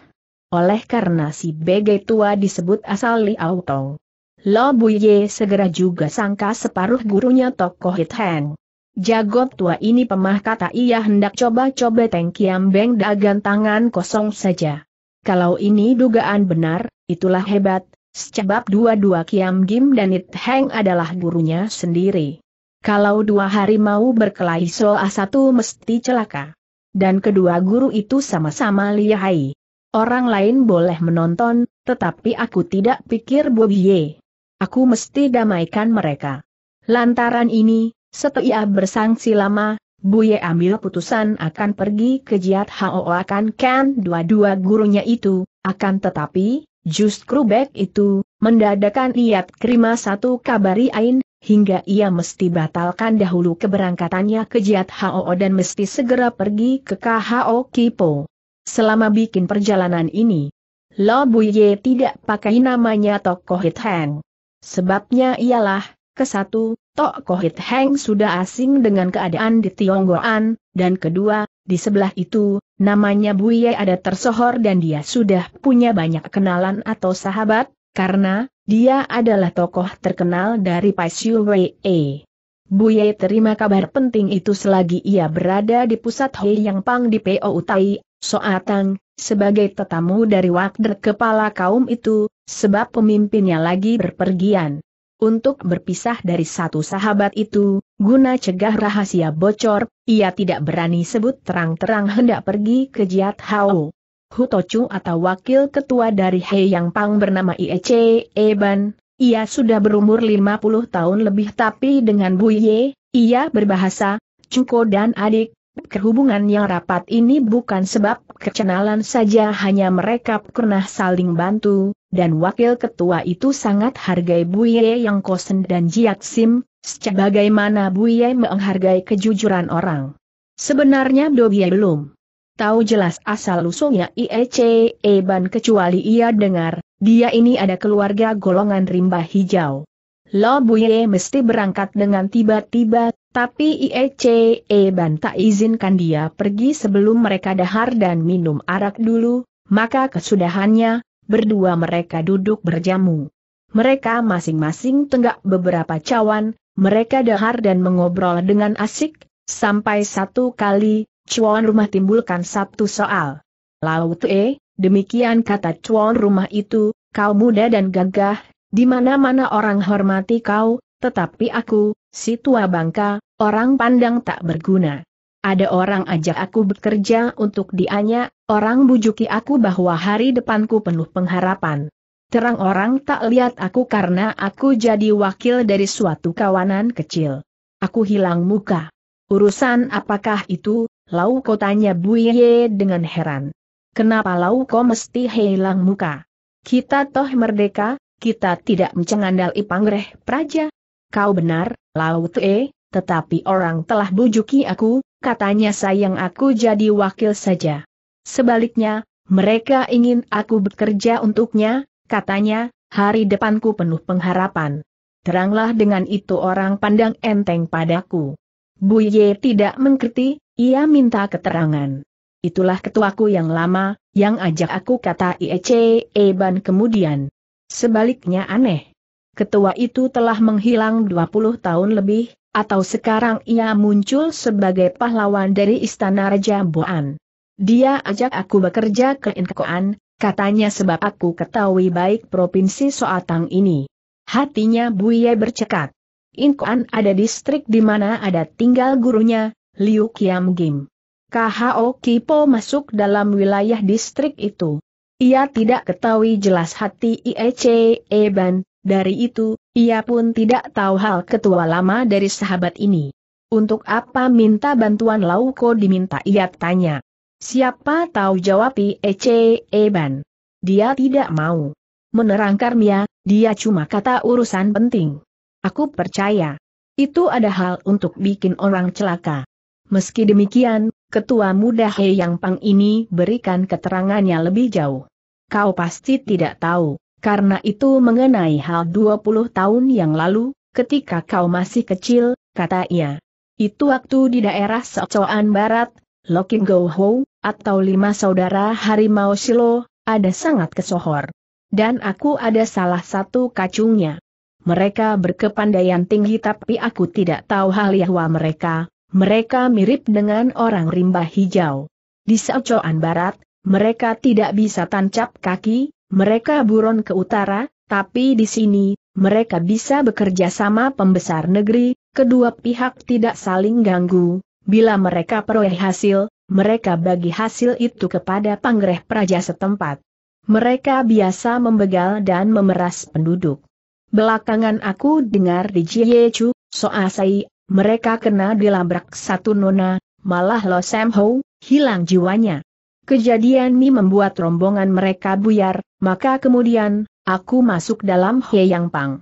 Oleh karena si BG tua disebut asal Li Auto, Lo Buye segera juga sangka separuh gurunya tokoh Hit Hang. Jago tua ini pemah kata ia hendak coba-coba Teng Kiam Beng dagan tangan kosong saja. Kalau ini dugaan benar, itulah hebat, sebab dua-dua Kiam Gim dan It Hang adalah gurunya sendiri. Kalau dua hari mau berkelahi soal satu mesti celaka. Dan kedua guru itu sama-sama lihai. Orang lain boleh menonton, tetapi aku tidak pikir Bobie. Aku mesti damaikan mereka. Lantaran ini, setelah bersangsi lama, Buye ambil putusan akan pergi ke Jiat Hao akan kan dua-dua gurunya itu, akan tetapi, justru Bek itu, mendadakan lihat Krima satu kabari Ain, hingga ia mesti batalkan dahulu keberangkatannya ke Jiat Hao dan mesti segera pergi ke KHO Kipo. Selama bikin perjalanan ini, Lo Buye tidak pakai namanya tokoh Hit Heng. Sebabnya ialah, kesatu, tokoh Hit Heng sudah asing dengan keadaan di Tionggoan, dan kedua, di sebelah itu, namanya Buye ada tersohor dan dia sudah punya banyak kenalan atau sahabat, karena dia adalah tokoh terkenal dari Paisu Wei. Buye terima kabar penting itu selagi ia berada di pusat Hei Yang Pang di Po Utai, Soatang, sebagai tetamu dari wakder kepala kaum itu, sebab pemimpinnya lagi berpergian. Untuk berpisah dari satu sahabat itu, guna cegah rahasia bocor, ia tidak berani sebut terang-terang hendak pergi ke Jiat Hao. Hutochung atau wakil ketua dari Hei Yang Pang bernama Iece Eban, ia sudah berumur 50 tahun lebih tapi dengan Bu Ye, ia berbahasa, Cuko dan adik, Kehubungan yang rapat ini bukan sebab kecenalan saja hanya mereka pernah saling bantu, dan wakil ketua itu sangat hargai Buye yang kosen dan Jiak Sim, sebagaimana Buye menghargai kejujuran orang. Sebenarnya Dobye belum tahu jelas asal-usulnya IECE Ban kecuali ia dengar, dia ini ada keluarga golongan rimba hijau. Lo Buye mesti berangkat dengan tiba-tiba, tapi IECE Ban tak izinkan dia pergi sebelum mereka dahar dan minum arak dulu, maka kesudahannya, berdua mereka duduk berjamu. Mereka masing-masing tenggak beberapa cawan, mereka dahar dan mengobrol dengan asik, sampai satu kali, Cuan rumah timbulkan satu soal. Laut Tue, demikian kata cuan rumah itu, kau muda dan gagah, di mana-mana orang hormati kau, tetapi aku, si tua bangka, orang pandang tak berguna. Ada orang ajak aku bekerja untuk dianya, orang bujuki aku bahwa hari depanku penuh pengharapan. Terang orang tak lihat aku karena aku jadi wakil dari suatu kawanan kecil. Aku hilang muka. Urusan apakah itu, Lau Ko tanya Buye dengan heran. Kenapa lau Ko mesti hilang muka? Kita toh merdeka, kita tidak mencengandal ipangreh praja. Kau benar, lau tue, tetapi orang telah bujuki aku, katanya sayang aku jadi wakil saja. Sebaliknya, mereka ingin aku bekerja untuknya, katanya, hari depanku penuh pengharapan. Teranglah dengan itu orang pandang enteng padaku. Buye tidak mengerti, ia minta keterangan. Itulah ketuaku yang lama, yang ajak aku kata IEC Eban kemudian. Sebaliknya aneh. Ketua itu telah menghilang 20 tahun lebih, atau sekarang ia muncul sebagai pahlawan dari Istana Raja Boan. Dia ajak aku bekerja ke Inkoan, katanya sebab aku ketahui baik provinsi Soatang ini. Hatinya Buye bercekat. Inkoan ada distrik di mana ada tinggal gurunya, Liu Kiam Gim. KHO Kipo masuk dalam wilayah distrik itu. Ia tidak ketahui jelas hati IEC Eban, dari itu, ia pun tidak tahu hal ketua lama dari sahabat ini. Untuk apa minta bantuan Lauko diminta ia tanya. Siapa tahu jawab IEC Eban. Dia tidak mau. Menerangkan dia cuma kata urusan penting. Aku percaya. Itu ada hal untuk bikin orang celaka. Meski demikian, ketua muda He Yang Pang ini berikan keterangannya lebih jauh. Kau pasti tidak tahu, karena itu mengenai hal 20 tahun yang lalu, ketika kau masih kecil, kata ia. Itu waktu di daerah Socoan Barat, Loking Go Ho, atau lima saudara harimau Silo, ada sangat kesohor. Dan aku ada salah satu kacungnya. Mereka berkepandaian tinggi tapi aku tidak tahu hal yahwa mereka, mereka mirip dengan orang rimba hijau. Di Saocoan Barat, mereka tidak bisa tancap kaki, mereka buron ke utara, tapi di sini, mereka bisa bekerja sama pembesar negeri, kedua pihak tidak saling ganggu. Bila mereka peroleh hasil, mereka bagi hasil itu kepada panggreh praja setempat. Mereka biasa membegal dan memeras penduduk. Belakangan aku dengar di Jiechu, Soasai mereka kena dilabrak satu nona, malah Lo Sam Ho, hilang jiwanya. Kejadian ini membuat rombongan mereka buyar, maka kemudian, aku masuk dalam He Yang Pang.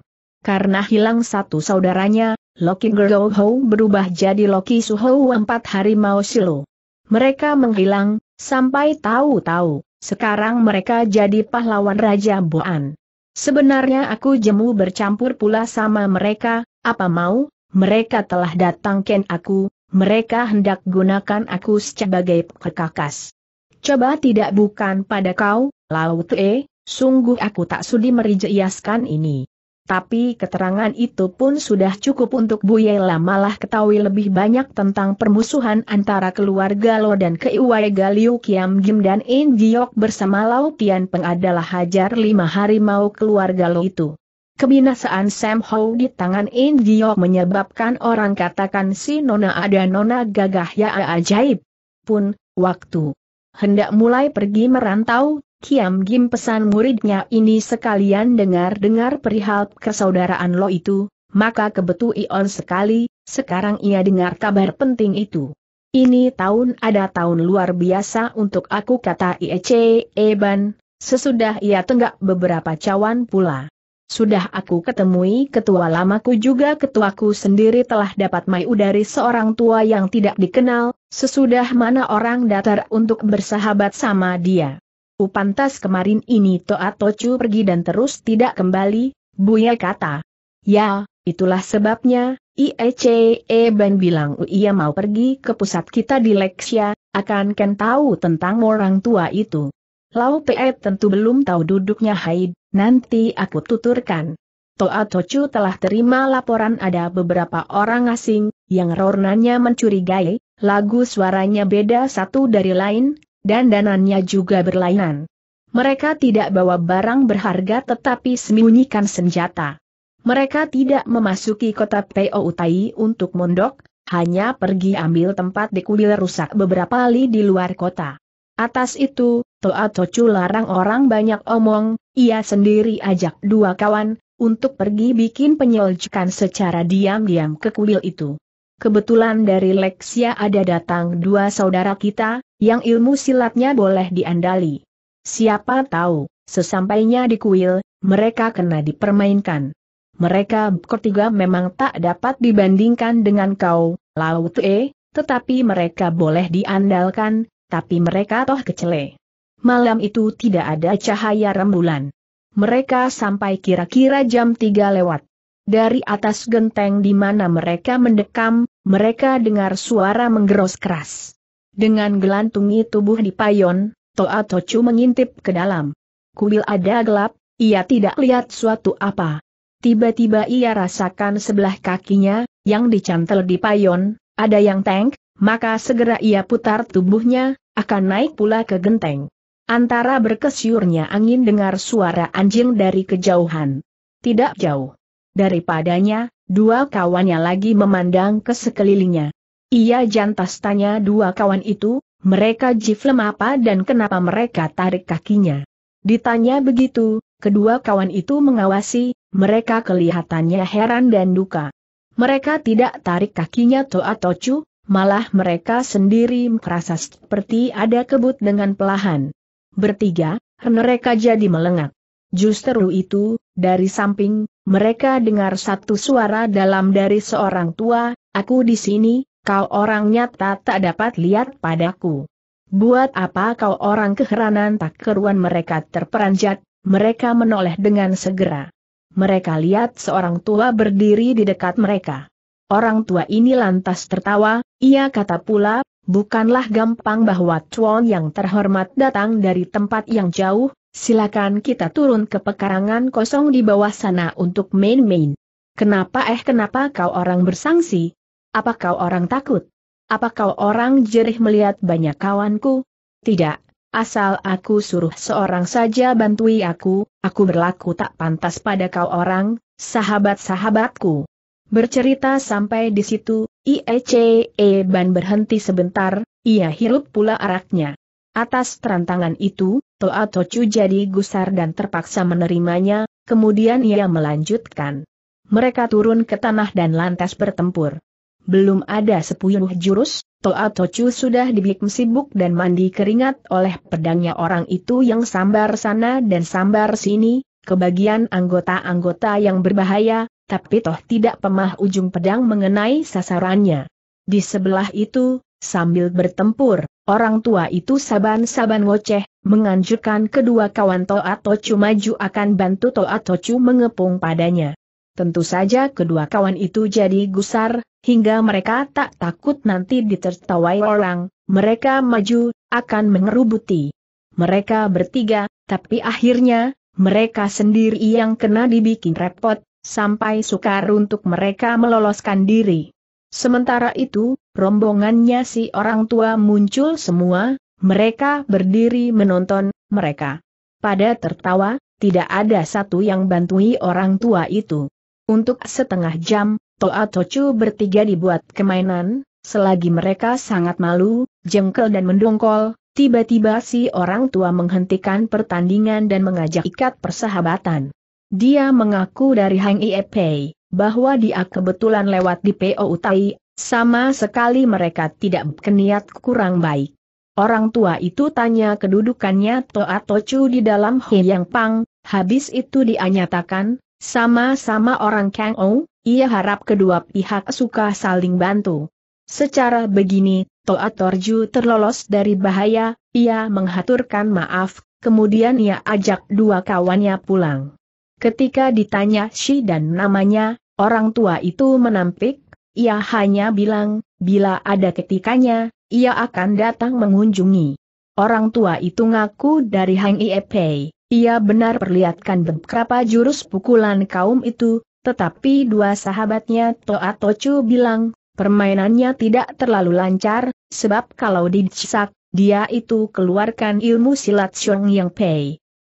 Karena hilang satu saudaranya, Loki Girl Ho berubah jadi Loki Suho empat hari mau Silo. Mereka menghilang, sampai tahu-tahu, sekarang mereka jadi pahlawan Raja Boan. Sebenarnya aku jemu bercampur pula sama mereka, apa mau, mereka telah datangkan aku, mereka hendak gunakan aku sebagai kekakas. Coba tidak bukan pada kau, Laut E, sungguh aku tak sudi merijiaskan ini. Tapi keterangan itu pun sudah cukup untuk Bu Yela malah ketahui lebih banyak tentang permusuhan antara keluarga Lo dan Keiwaega Liu Kiam Jim dan In Giok bersama Lau Tian Peng adalah hajar lima hari mau keluarga Lo itu. Kebinasaan Sam Ho di tangan Indio menyebabkan orang katakan si Nona ada Nona gagah ya ajaib. Pun, waktu hendak mulai pergi merantau, Kiam Gim pesan muridnya ini sekalian dengar-dengar perihal kesaudaraan lo itu, maka kebetulan sekali, sekarang ia dengar kabar penting itu. Ini tahun ada tahun luar biasa untuk aku kata IEC Eban, sesudah ia tenggak beberapa cawan pula. Sudah aku ketemui ketua lamaku juga ketuaku sendiri telah dapat mayu dari seorang tua yang tidak dikenal, sesudah mana orang datar untuk bersahabat sama dia. Upantas kemarin ini Toa Tocu pergi dan terus tidak kembali, Buya kata. Ya, itulah sebabnya, IECE Ben bilang ia mau pergi ke pusat kita di Lexia, akan Ken tahu tentang orang tua itu. Lau Pe tentu belum tahu duduknya Haid, nanti aku tuturkan. Toa Tochu telah terima laporan ada beberapa orang asing, yang rornanya mencurigai, lagu suaranya beda satu dari lain, dan danannya juga berlainan. Mereka tidak bawa barang berharga tetapi sembunyikan senjata. Mereka tidak memasuki kota Peo Utai untuk mondok, hanya pergi ambil tempat di kuil rusak beberapa li di luar kota. Atas itu, Toa Tocu larang orang banyak omong, ia sendiri ajak dua kawan, untuk pergi bikin penyeljukan secara diam-diam ke kuil itu. Kebetulan dari Lexia ada datang dua saudara kita, yang ilmu silatnya boleh diandali. Siapa tahu, sesampainya di kuil, mereka kena dipermainkan. Mereka bertiga memang tak dapat dibandingkan dengan kau, Lautue, tetapi mereka boleh diandalkan, tapi mereka toh kecele. Malam itu tidak ada cahaya rembulan. Mereka sampai kira-kira jam 3 lewat. Dari atas genteng di mana mereka mendekam, mereka dengar suara menggeros keras. Dengan gelantungi tubuh di payon, Toa Tocu mengintip ke dalam. Kubil ada gelap, ia tidak lihat suatu apa. Tiba-tiba ia rasakan sebelah kakinya, yang dicantel di payon, ada yang tank, maka segera ia putar tubuhnya, akan naik pula ke genteng. Antara berkesyurnya angin dengar suara anjing dari kejauhan. Tidak jauh. Daripadanya, dua kawannya lagi memandang ke sekelilingnya. Ia jantas tanya dua kawan itu, mereka jiflem apa dan kenapa mereka tarik kakinya. Ditanya begitu, kedua kawan itu mengawasi, mereka kelihatannya heran dan duka. Mereka tidak tarik kakinya atau cu, malah mereka sendiri merasa seperti ada kebut dengan pelahan. Bertiga, mereka jadi melengak. Justru itu, dari samping, mereka dengar satu suara dalam dari seorang tua, aku di sini, kau orangnya tak tak dapat lihat padaku. Buat apa kau orang keheranan tak keruan mereka terperanjat, mereka menoleh dengan segera. Mereka lihat seorang tua berdiri di dekat mereka. Orang tua ini lantas tertawa, ia kata pula, bukanlah gampang bahwa Chuan yang terhormat datang dari tempat yang jauh, silakan kita turun ke pekarangan kosong di bawah sana untuk main-main. Kenapa eh kenapa kau orang bersangsi? Apa kau orang takut? Apa kau orang jerih melihat banyak kawanku? Tidak, asal aku suruh seorang saja bantui aku, aku berlaku tak pantas pada kau orang, sahabat-sahabatku. Bercerita sampai di situ, IECE e Ban berhenti sebentar, ia hirup pula araknya. Atas terantangan itu, Toa Tochu jadi gusar dan terpaksa menerimanya, kemudian ia melanjutkan. Mereka turun ke tanah dan lantas bertempur. Belum ada sepuluh jurus, Toa Tochu sudah dibikin sibuk dan mandi keringat oleh pedangnya orang itu yang sambar sana dan sambar sini, kebagian anggota-anggota yang berbahaya, tapi toh tidak pemah ujung pedang mengenai sasarannya. Di sebelah itu, sambil bertempur, orang tua itu saban-saban ngoceh, menganjurkan kedua kawan Toa Tocu maju akan bantu Toa Tocu mengepung padanya. Tentu saja kedua kawan itu jadi gusar, hingga mereka tak takut nanti ditertawai orang, mereka maju, akan mengerubuti. Mereka bertiga, tapi akhirnya, mereka sendiri yang kena dibikin repot, sampai sukar untuk mereka meloloskan diri. Sementara itu, rombongannya si orang tua muncul semua, mereka berdiri menonton, mereka pada tertawa, tidak ada satu yang bantui orang tua itu. Untuk setengah jam, Toa Tocu bertiga dibuat kemainan, selagi mereka sangat malu, jengkel dan mendongkol, tiba-tiba si orang tua menghentikan pertandingan dan mengajak ikat persahabatan. Dia mengaku dari Hang Iepei, bahwa dia kebetulan lewat di PO Utai, sama sekali mereka tidak berniat kurang baik. Orang tua itu tanya kedudukannya Toa tochu di dalam Yang Pang, habis itu dia nyatakan, sama-sama orang Kang Ou, ia harap kedua pihak suka saling bantu. Secara begini, Toa Torju terlolos dari bahaya, ia menghaturkan maaf, kemudian ia ajak dua kawannya pulang. Ketika ditanya si dan namanya, orang tua itu menampik, ia hanya bilang, bila ada ketikanya, ia akan datang mengunjungi. Orang tua itu ngaku dari Hang Pei. ia benar perlihatkan beberapa jurus pukulan kaum itu, tetapi dua sahabatnya Toa Tochu bilang, permainannya tidak terlalu lancar, sebab kalau dicisak, dia itu keluarkan ilmu silat Xiong Yang Pei.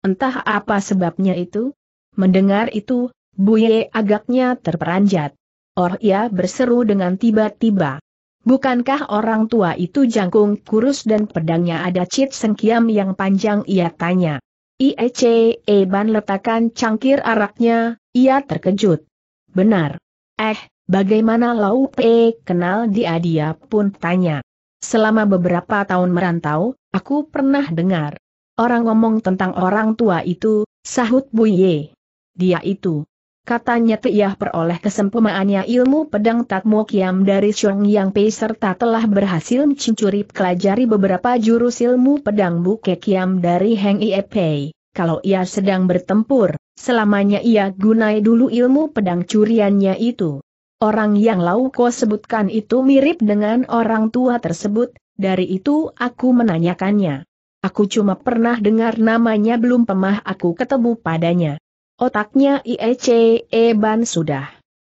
Entah apa sebabnya itu, Mendengar itu, Buye agaknya terperanjat. Or ia berseru dengan tiba-tiba. Bukankah orang tua itu jangkung kurus dan pedangnya ada cit sengkiam yang panjang ia tanya. IEC Eban letakkan cangkir araknya, ia terkejut. Benar. Eh, bagaimana Lau Pe kenal dia dia pun tanya. Selama beberapa tahun merantau, aku pernah dengar. Orang ngomong tentang orang tua itu, sahut Buye dia itu. Katanya Tiah peroleh kesempurnaannya ilmu pedang Tatmo Kiam dari Xiong Yang Pei serta telah berhasil mencuri pelajari beberapa jurus ilmu pedang Buke Kiam dari Heng Ie Pei. Kalau ia sedang bertempur, selamanya ia gunai dulu ilmu pedang curiannya itu. Orang yang Lauko sebutkan itu mirip dengan orang tua tersebut, dari itu aku menanyakannya. Aku cuma pernah dengar namanya belum pemah aku ketemu padanya. Otaknya IECE e Ban sudah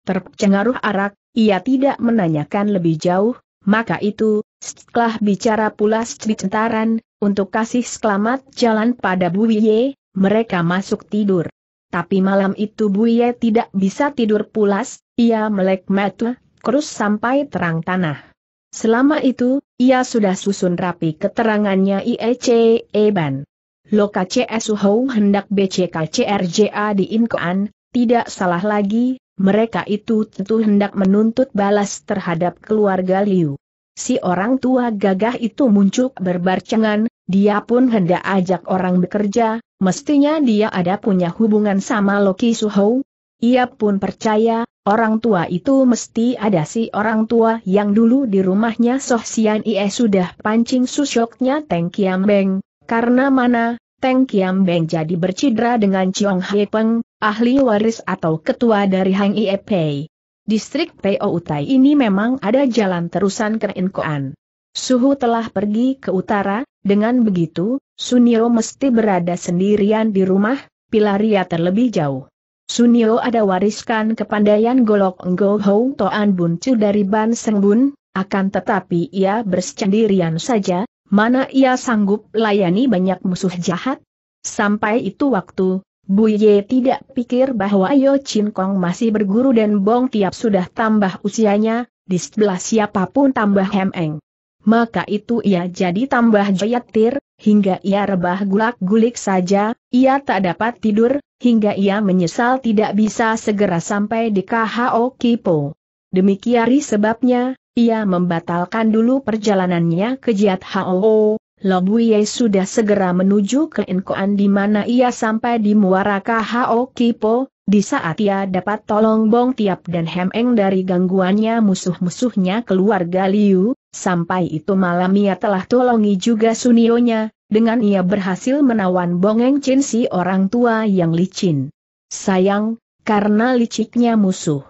terpengaruh arak, ia tidak menanyakan lebih jauh, maka itu, setelah bicara pula secentaran, untuk kasih selamat jalan pada Buye, mereka masuk tidur. Tapi malam itu Buye tidak bisa tidur pulas, ia melek metu, kerus sampai terang tanah. Selama itu, ia sudah susun rapi keterangannya IEC Eban. Loka CS Hou hendak BCKCRJA di Inkoan, tidak salah lagi, mereka itu tentu hendak menuntut balas terhadap keluarga Liu. Si orang tua gagah itu muncul berbarcengan, dia pun hendak ajak orang bekerja, mestinya dia ada punya hubungan sama Loki Suhou. Ia pun percaya, orang tua itu mesti ada si orang tua yang dulu di rumahnya Soh Sian Ie sudah pancing susoknya Teng Kiam Beng, karena mana, Teng Kiam Beng jadi bercidra dengan Chiang Hai Peng, ahli waris atau ketua dari Hang Ie Pei. Distrik Peo Utai ini memang ada jalan terusan ke Inkoan. Suhu telah pergi ke utara, dengan begitu, Sunio mesti berada sendirian di rumah, Pilaria terlebih jauh. Sunio ada wariskan kepandaian golok Ngo Hong Toan Bun Chu dari Ban Seng Bun, akan tetapi ia bersendirian saja, Mana ia sanggup layani banyak musuh jahat? Sampai itu waktu, Bu Ye tidak pikir bahwa Yo Chin Kong masih berguru dan Bong Tiap sudah tambah usianya, di sebelah siapapun tambah hemeng. Maka itu ia jadi tambah jayatir, hingga ia rebah gulak-gulik saja, ia tak dapat tidur, hingga ia menyesal tidak bisa segera sampai di KHO Kipo. demikian sebabnya, ia membatalkan dulu perjalanannya ke Jiat Hao, Lobuye sudah segera menuju ke Inkoan di mana ia sampai di Muara Kahao Kipo, di saat ia dapat tolong Bong Tiap dan Hemeng dari gangguannya musuh-musuhnya keluarga Liu, sampai itu malam ia telah tolongi juga Sunionya, dengan ia berhasil menawan Bongeng Chin si orang tua yang licin. Sayang, karena liciknya musuh.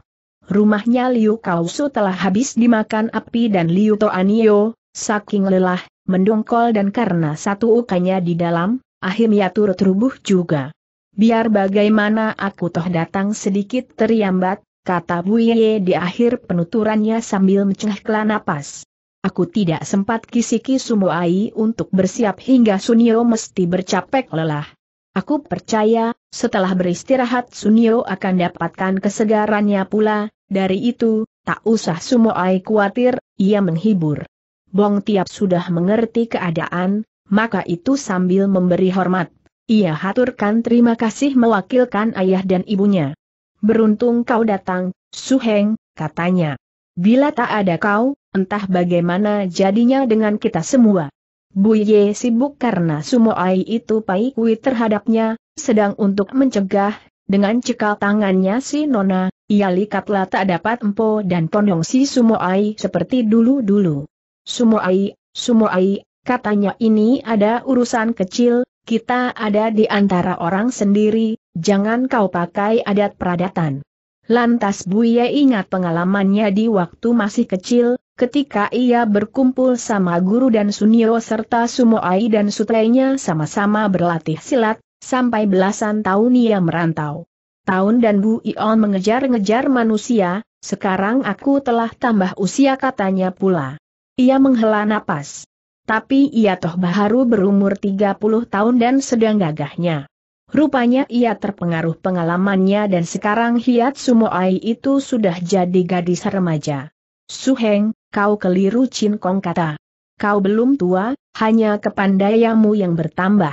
Rumahnya Liu Kausu telah habis dimakan api dan Liu Toanio, saking lelah, mendongkol dan karena satu ukanya di dalam, akhirnya turut rubuh juga. Biar bagaimana aku toh datang sedikit teriambat, kata Buye di akhir penuturannya sambil mencengkla napas. Aku tidak sempat kisiki sumoai untuk bersiap hingga Sunio mesti bercapek lelah. Aku percaya, setelah beristirahat Sunio akan dapatkan kesegarannya pula, dari itu, tak usah Sumoai khawatir, ia menghibur. Bong Tiap sudah mengerti keadaan, maka itu sambil memberi hormat. Ia haturkan terima kasih mewakilkan ayah dan ibunya. Beruntung kau datang, Su Heng, katanya. Bila tak ada kau, entah bagaimana jadinya dengan kita semua. Bu Ye sibuk karena Sumoai itu kui terhadapnya, sedang untuk mencegah, dengan cekal tangannya si Nona, ia likatlah tak dapat empo dan ponong si Sumoai seperti dulu-dulu. Sumoai, Sumoai, katanya ini ada urusan kecil, kita ada di antara orang sendiri, jangan kau pakai adat peradatan. Lantas Buya ingat pengalamannya di waktu masih kecil, ketika ia berkumpul sama guru dan Sunio serta Sumoai dan sutainya sama-sama berlatih silat, Sampai belasan tahun ia merantau. Tahun dan Bu Ion mengejar-ngejar manusia, sekarang aku telah tambah usia katanya pula. Ia menghela napas. Tapi ia toh baru berumur 30 tahun dan sedang gagahnya. Rupanya ia terpengaruh pengalamannya dan sekarang Hiat Sumoai itu sudah jadi gadis remaja. Suheng, kau keliru Chin Kong kata. Kau belum tua, hanya kepandaianmu yang bertambah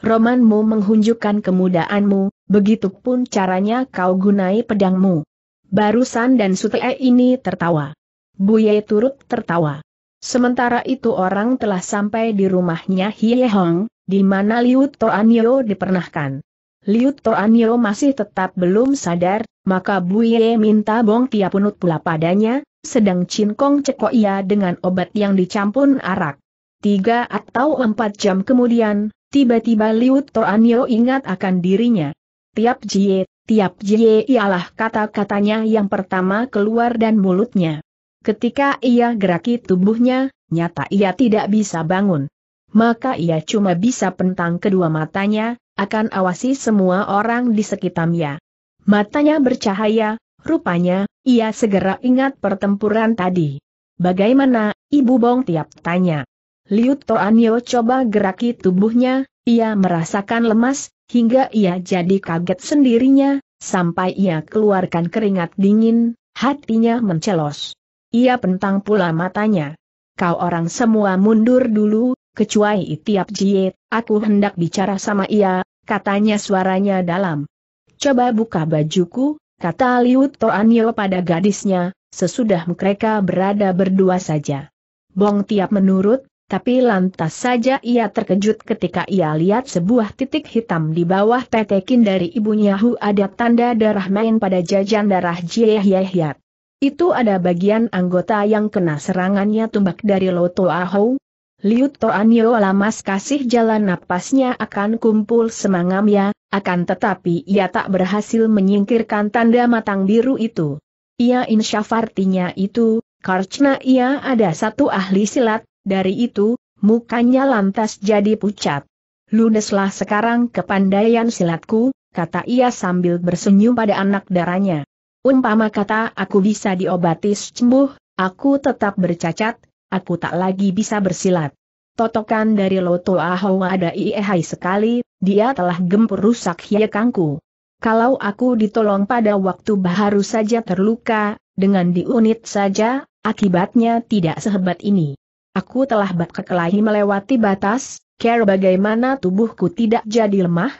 romanmu menghunjukkan kemudaanmu, begitupun caranya kau gunai pedangmu. Barusan dan Sutee ini tertawa. Buye turut tertawa. Sementara itu orang telah sampai di rumahnya Hie Hong, di mana Liu Toanyo dipernahkan. Liu Toanyo masih tetap belum sadar, maka Buye minta Bong Tia punut pula padanya, sedang Chin Kong cekok ia dengan obat yang dicampur arak. Tiga atau empat jam kemudian, Tiba-tiba Liu Toanyo ingat akan dirinya. Tiap jie, tiap jie ialah kata-katanya yang pertama keluar dan mulutnya. Ketika ia geraki tubuhnya, nyata ia tidak bisa bangun. Maka ia cuma bisa pentang kedua matanya, akan awasi semua orang di sekitarnya. Matanya bercahaya, rupanya, ia segera ingat pertempuran tadi. Bagaimana, Ibu Bong tiap tanya. Liu Toanio coba geraki tubuhnya, ia merasakan lemas, hingga ia jadi kaget sendirinya, sampai ia keluarkan keringat dingin, hatinya mencelos. Ia pentang pula matanya. Kau orang semua mundur dulu, kecuali tiap jiet, aku hendak bicara sama ia, katanya suaranya dalam. Coba buka bajuku, kata Liu Toanio pada gadisnya, sesudah mereka berada berdua saja. Bong Tiap menurut, tapi lantas saja ia terkejut ketika ia lihat sebuah titik hitam di bawah tetekin dari ibunya Hu ada tanda darah main pada jajan darah Jiehyehyat. Itu ada bagian anggota yang kena serangannya tumbak dari Loto Ahou. Liu Toanyo lamas kasih jalan napasnya akan kumpul semangam ya. akan tetapi ia tak berhasil menyingkirkan tanda matang biru itu. Ia insyaf artinya itu, karena ia ada satu ahli silat, dari itu, mukanya lantas jadi pucat. Lunaslah sekarang kepandaian silatku, kata ia sambil bersenyum pada anak darahnya. Umpama kata aku bisa diobati sembuh, aku tetap bercacat, aku tak lagi bisa bersilat. Totokan dari Loto Ahau ada iehai sekali, dia telah gempur rusak hiekangku. Ya Kalau aku ditolong pada waktu baharu saja terluka, dengan diunit saja, akibatnya tidak sehebat ini. Aku telah berkelahi melewati batas, care bagaimana tubuhku tidak jadi lemah?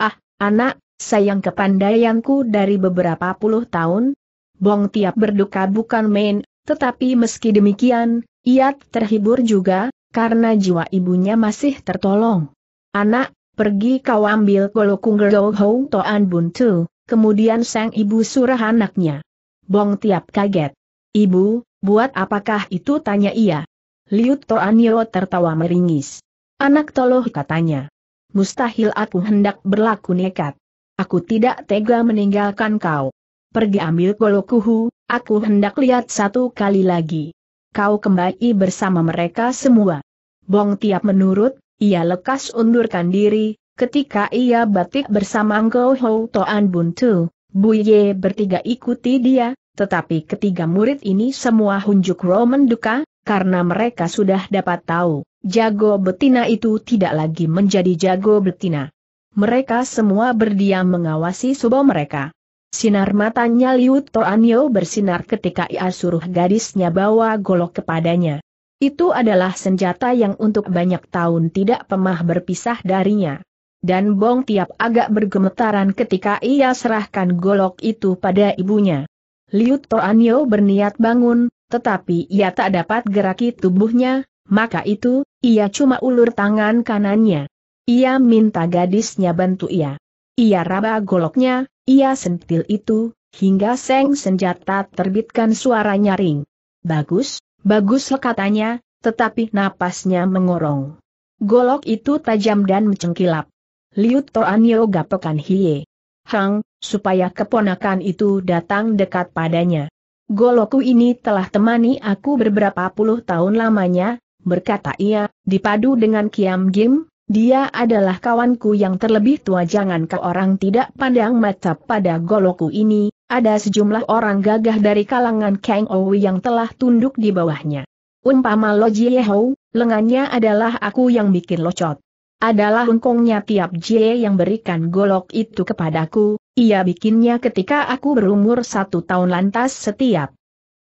Ah, anak, sayang kepandaianku dari beberapa puluh tahun. Bong tiap berduka bukan main, tetapi meski demikian, ia terhibur juga, karena jiwa ibunya masih tertolong. Anak, pergi kau ambil golokung gerdo toan buntu, kemudian sang ibu surah anaknya. Bong tiap kaget. Ibu, buat apakah itu tanya ia. Liut Toanio tertawa meringis. Anak toloh katanya. Mustahil aku hendak berlaku nekat. Aku tidak tega meninggalkan kau. Pergi ambil golokuhu, aku hendak lihat satu kali lagi. Kau kembali bersama mereka semua. Bong tiap menurut, ia lekas undurkan diri, ketika ia batik bersama Ngo Toan Buntu, Ye bertiga ikuti dia, tetapi ketiga murid ini semua hunjuk roh menduka, karena mereka sudah dapat tahu, jago betina itu tidak lagi menjadi jago betina. Mereka semua berdiam mengawasi subo mereka. Sinar matanya Liu Toanyo bersinar ketika ia suruh gadisnya bawa golok kepadanya. Itu adalah senjata yang untuk banyak tahun tidak pemah berpisah darinya. Dan Bong Tiap agak bergemetaran ketika ia serahkan golok itu pada ibunya. Liu Toanyo berniat bangun, tetapi ia tak dapat geraki tubuhnya, maka itu, ia cuma ulur tangan kanannya. Ia minta gadisnya bantu ia. Ia raba goloknya, ia sentil itu, hingga seng senjata terbitkan suara nyaring. Bagus, bagus katanya, tetapi napasnya mengorong. Golok itu tajam dan mencengkilap. Liut Toan Yoga Pekan hiye. Hang, supaya keponakan itu datang dekat padanya. Goloku ini telah temani aku beberapa puluh tahun lamanya, berkata ia, dipadu dengan Kiam Gim, dia adalah kawanku yang terlebih tua jangan ke orang tidak pandang mata pada goloku ini, ada sejumlah orang gagah dari kalangan Kang Owi yang telah tunduk di bawahnya. Umpama Lo Jiehou, lengannya adalah aku yang bikin locot adalah hongkongnya Tiap Jie yang berikan golok itu kepadaku, ia bikinnya ketika aku berumur satu tahun lantas setiap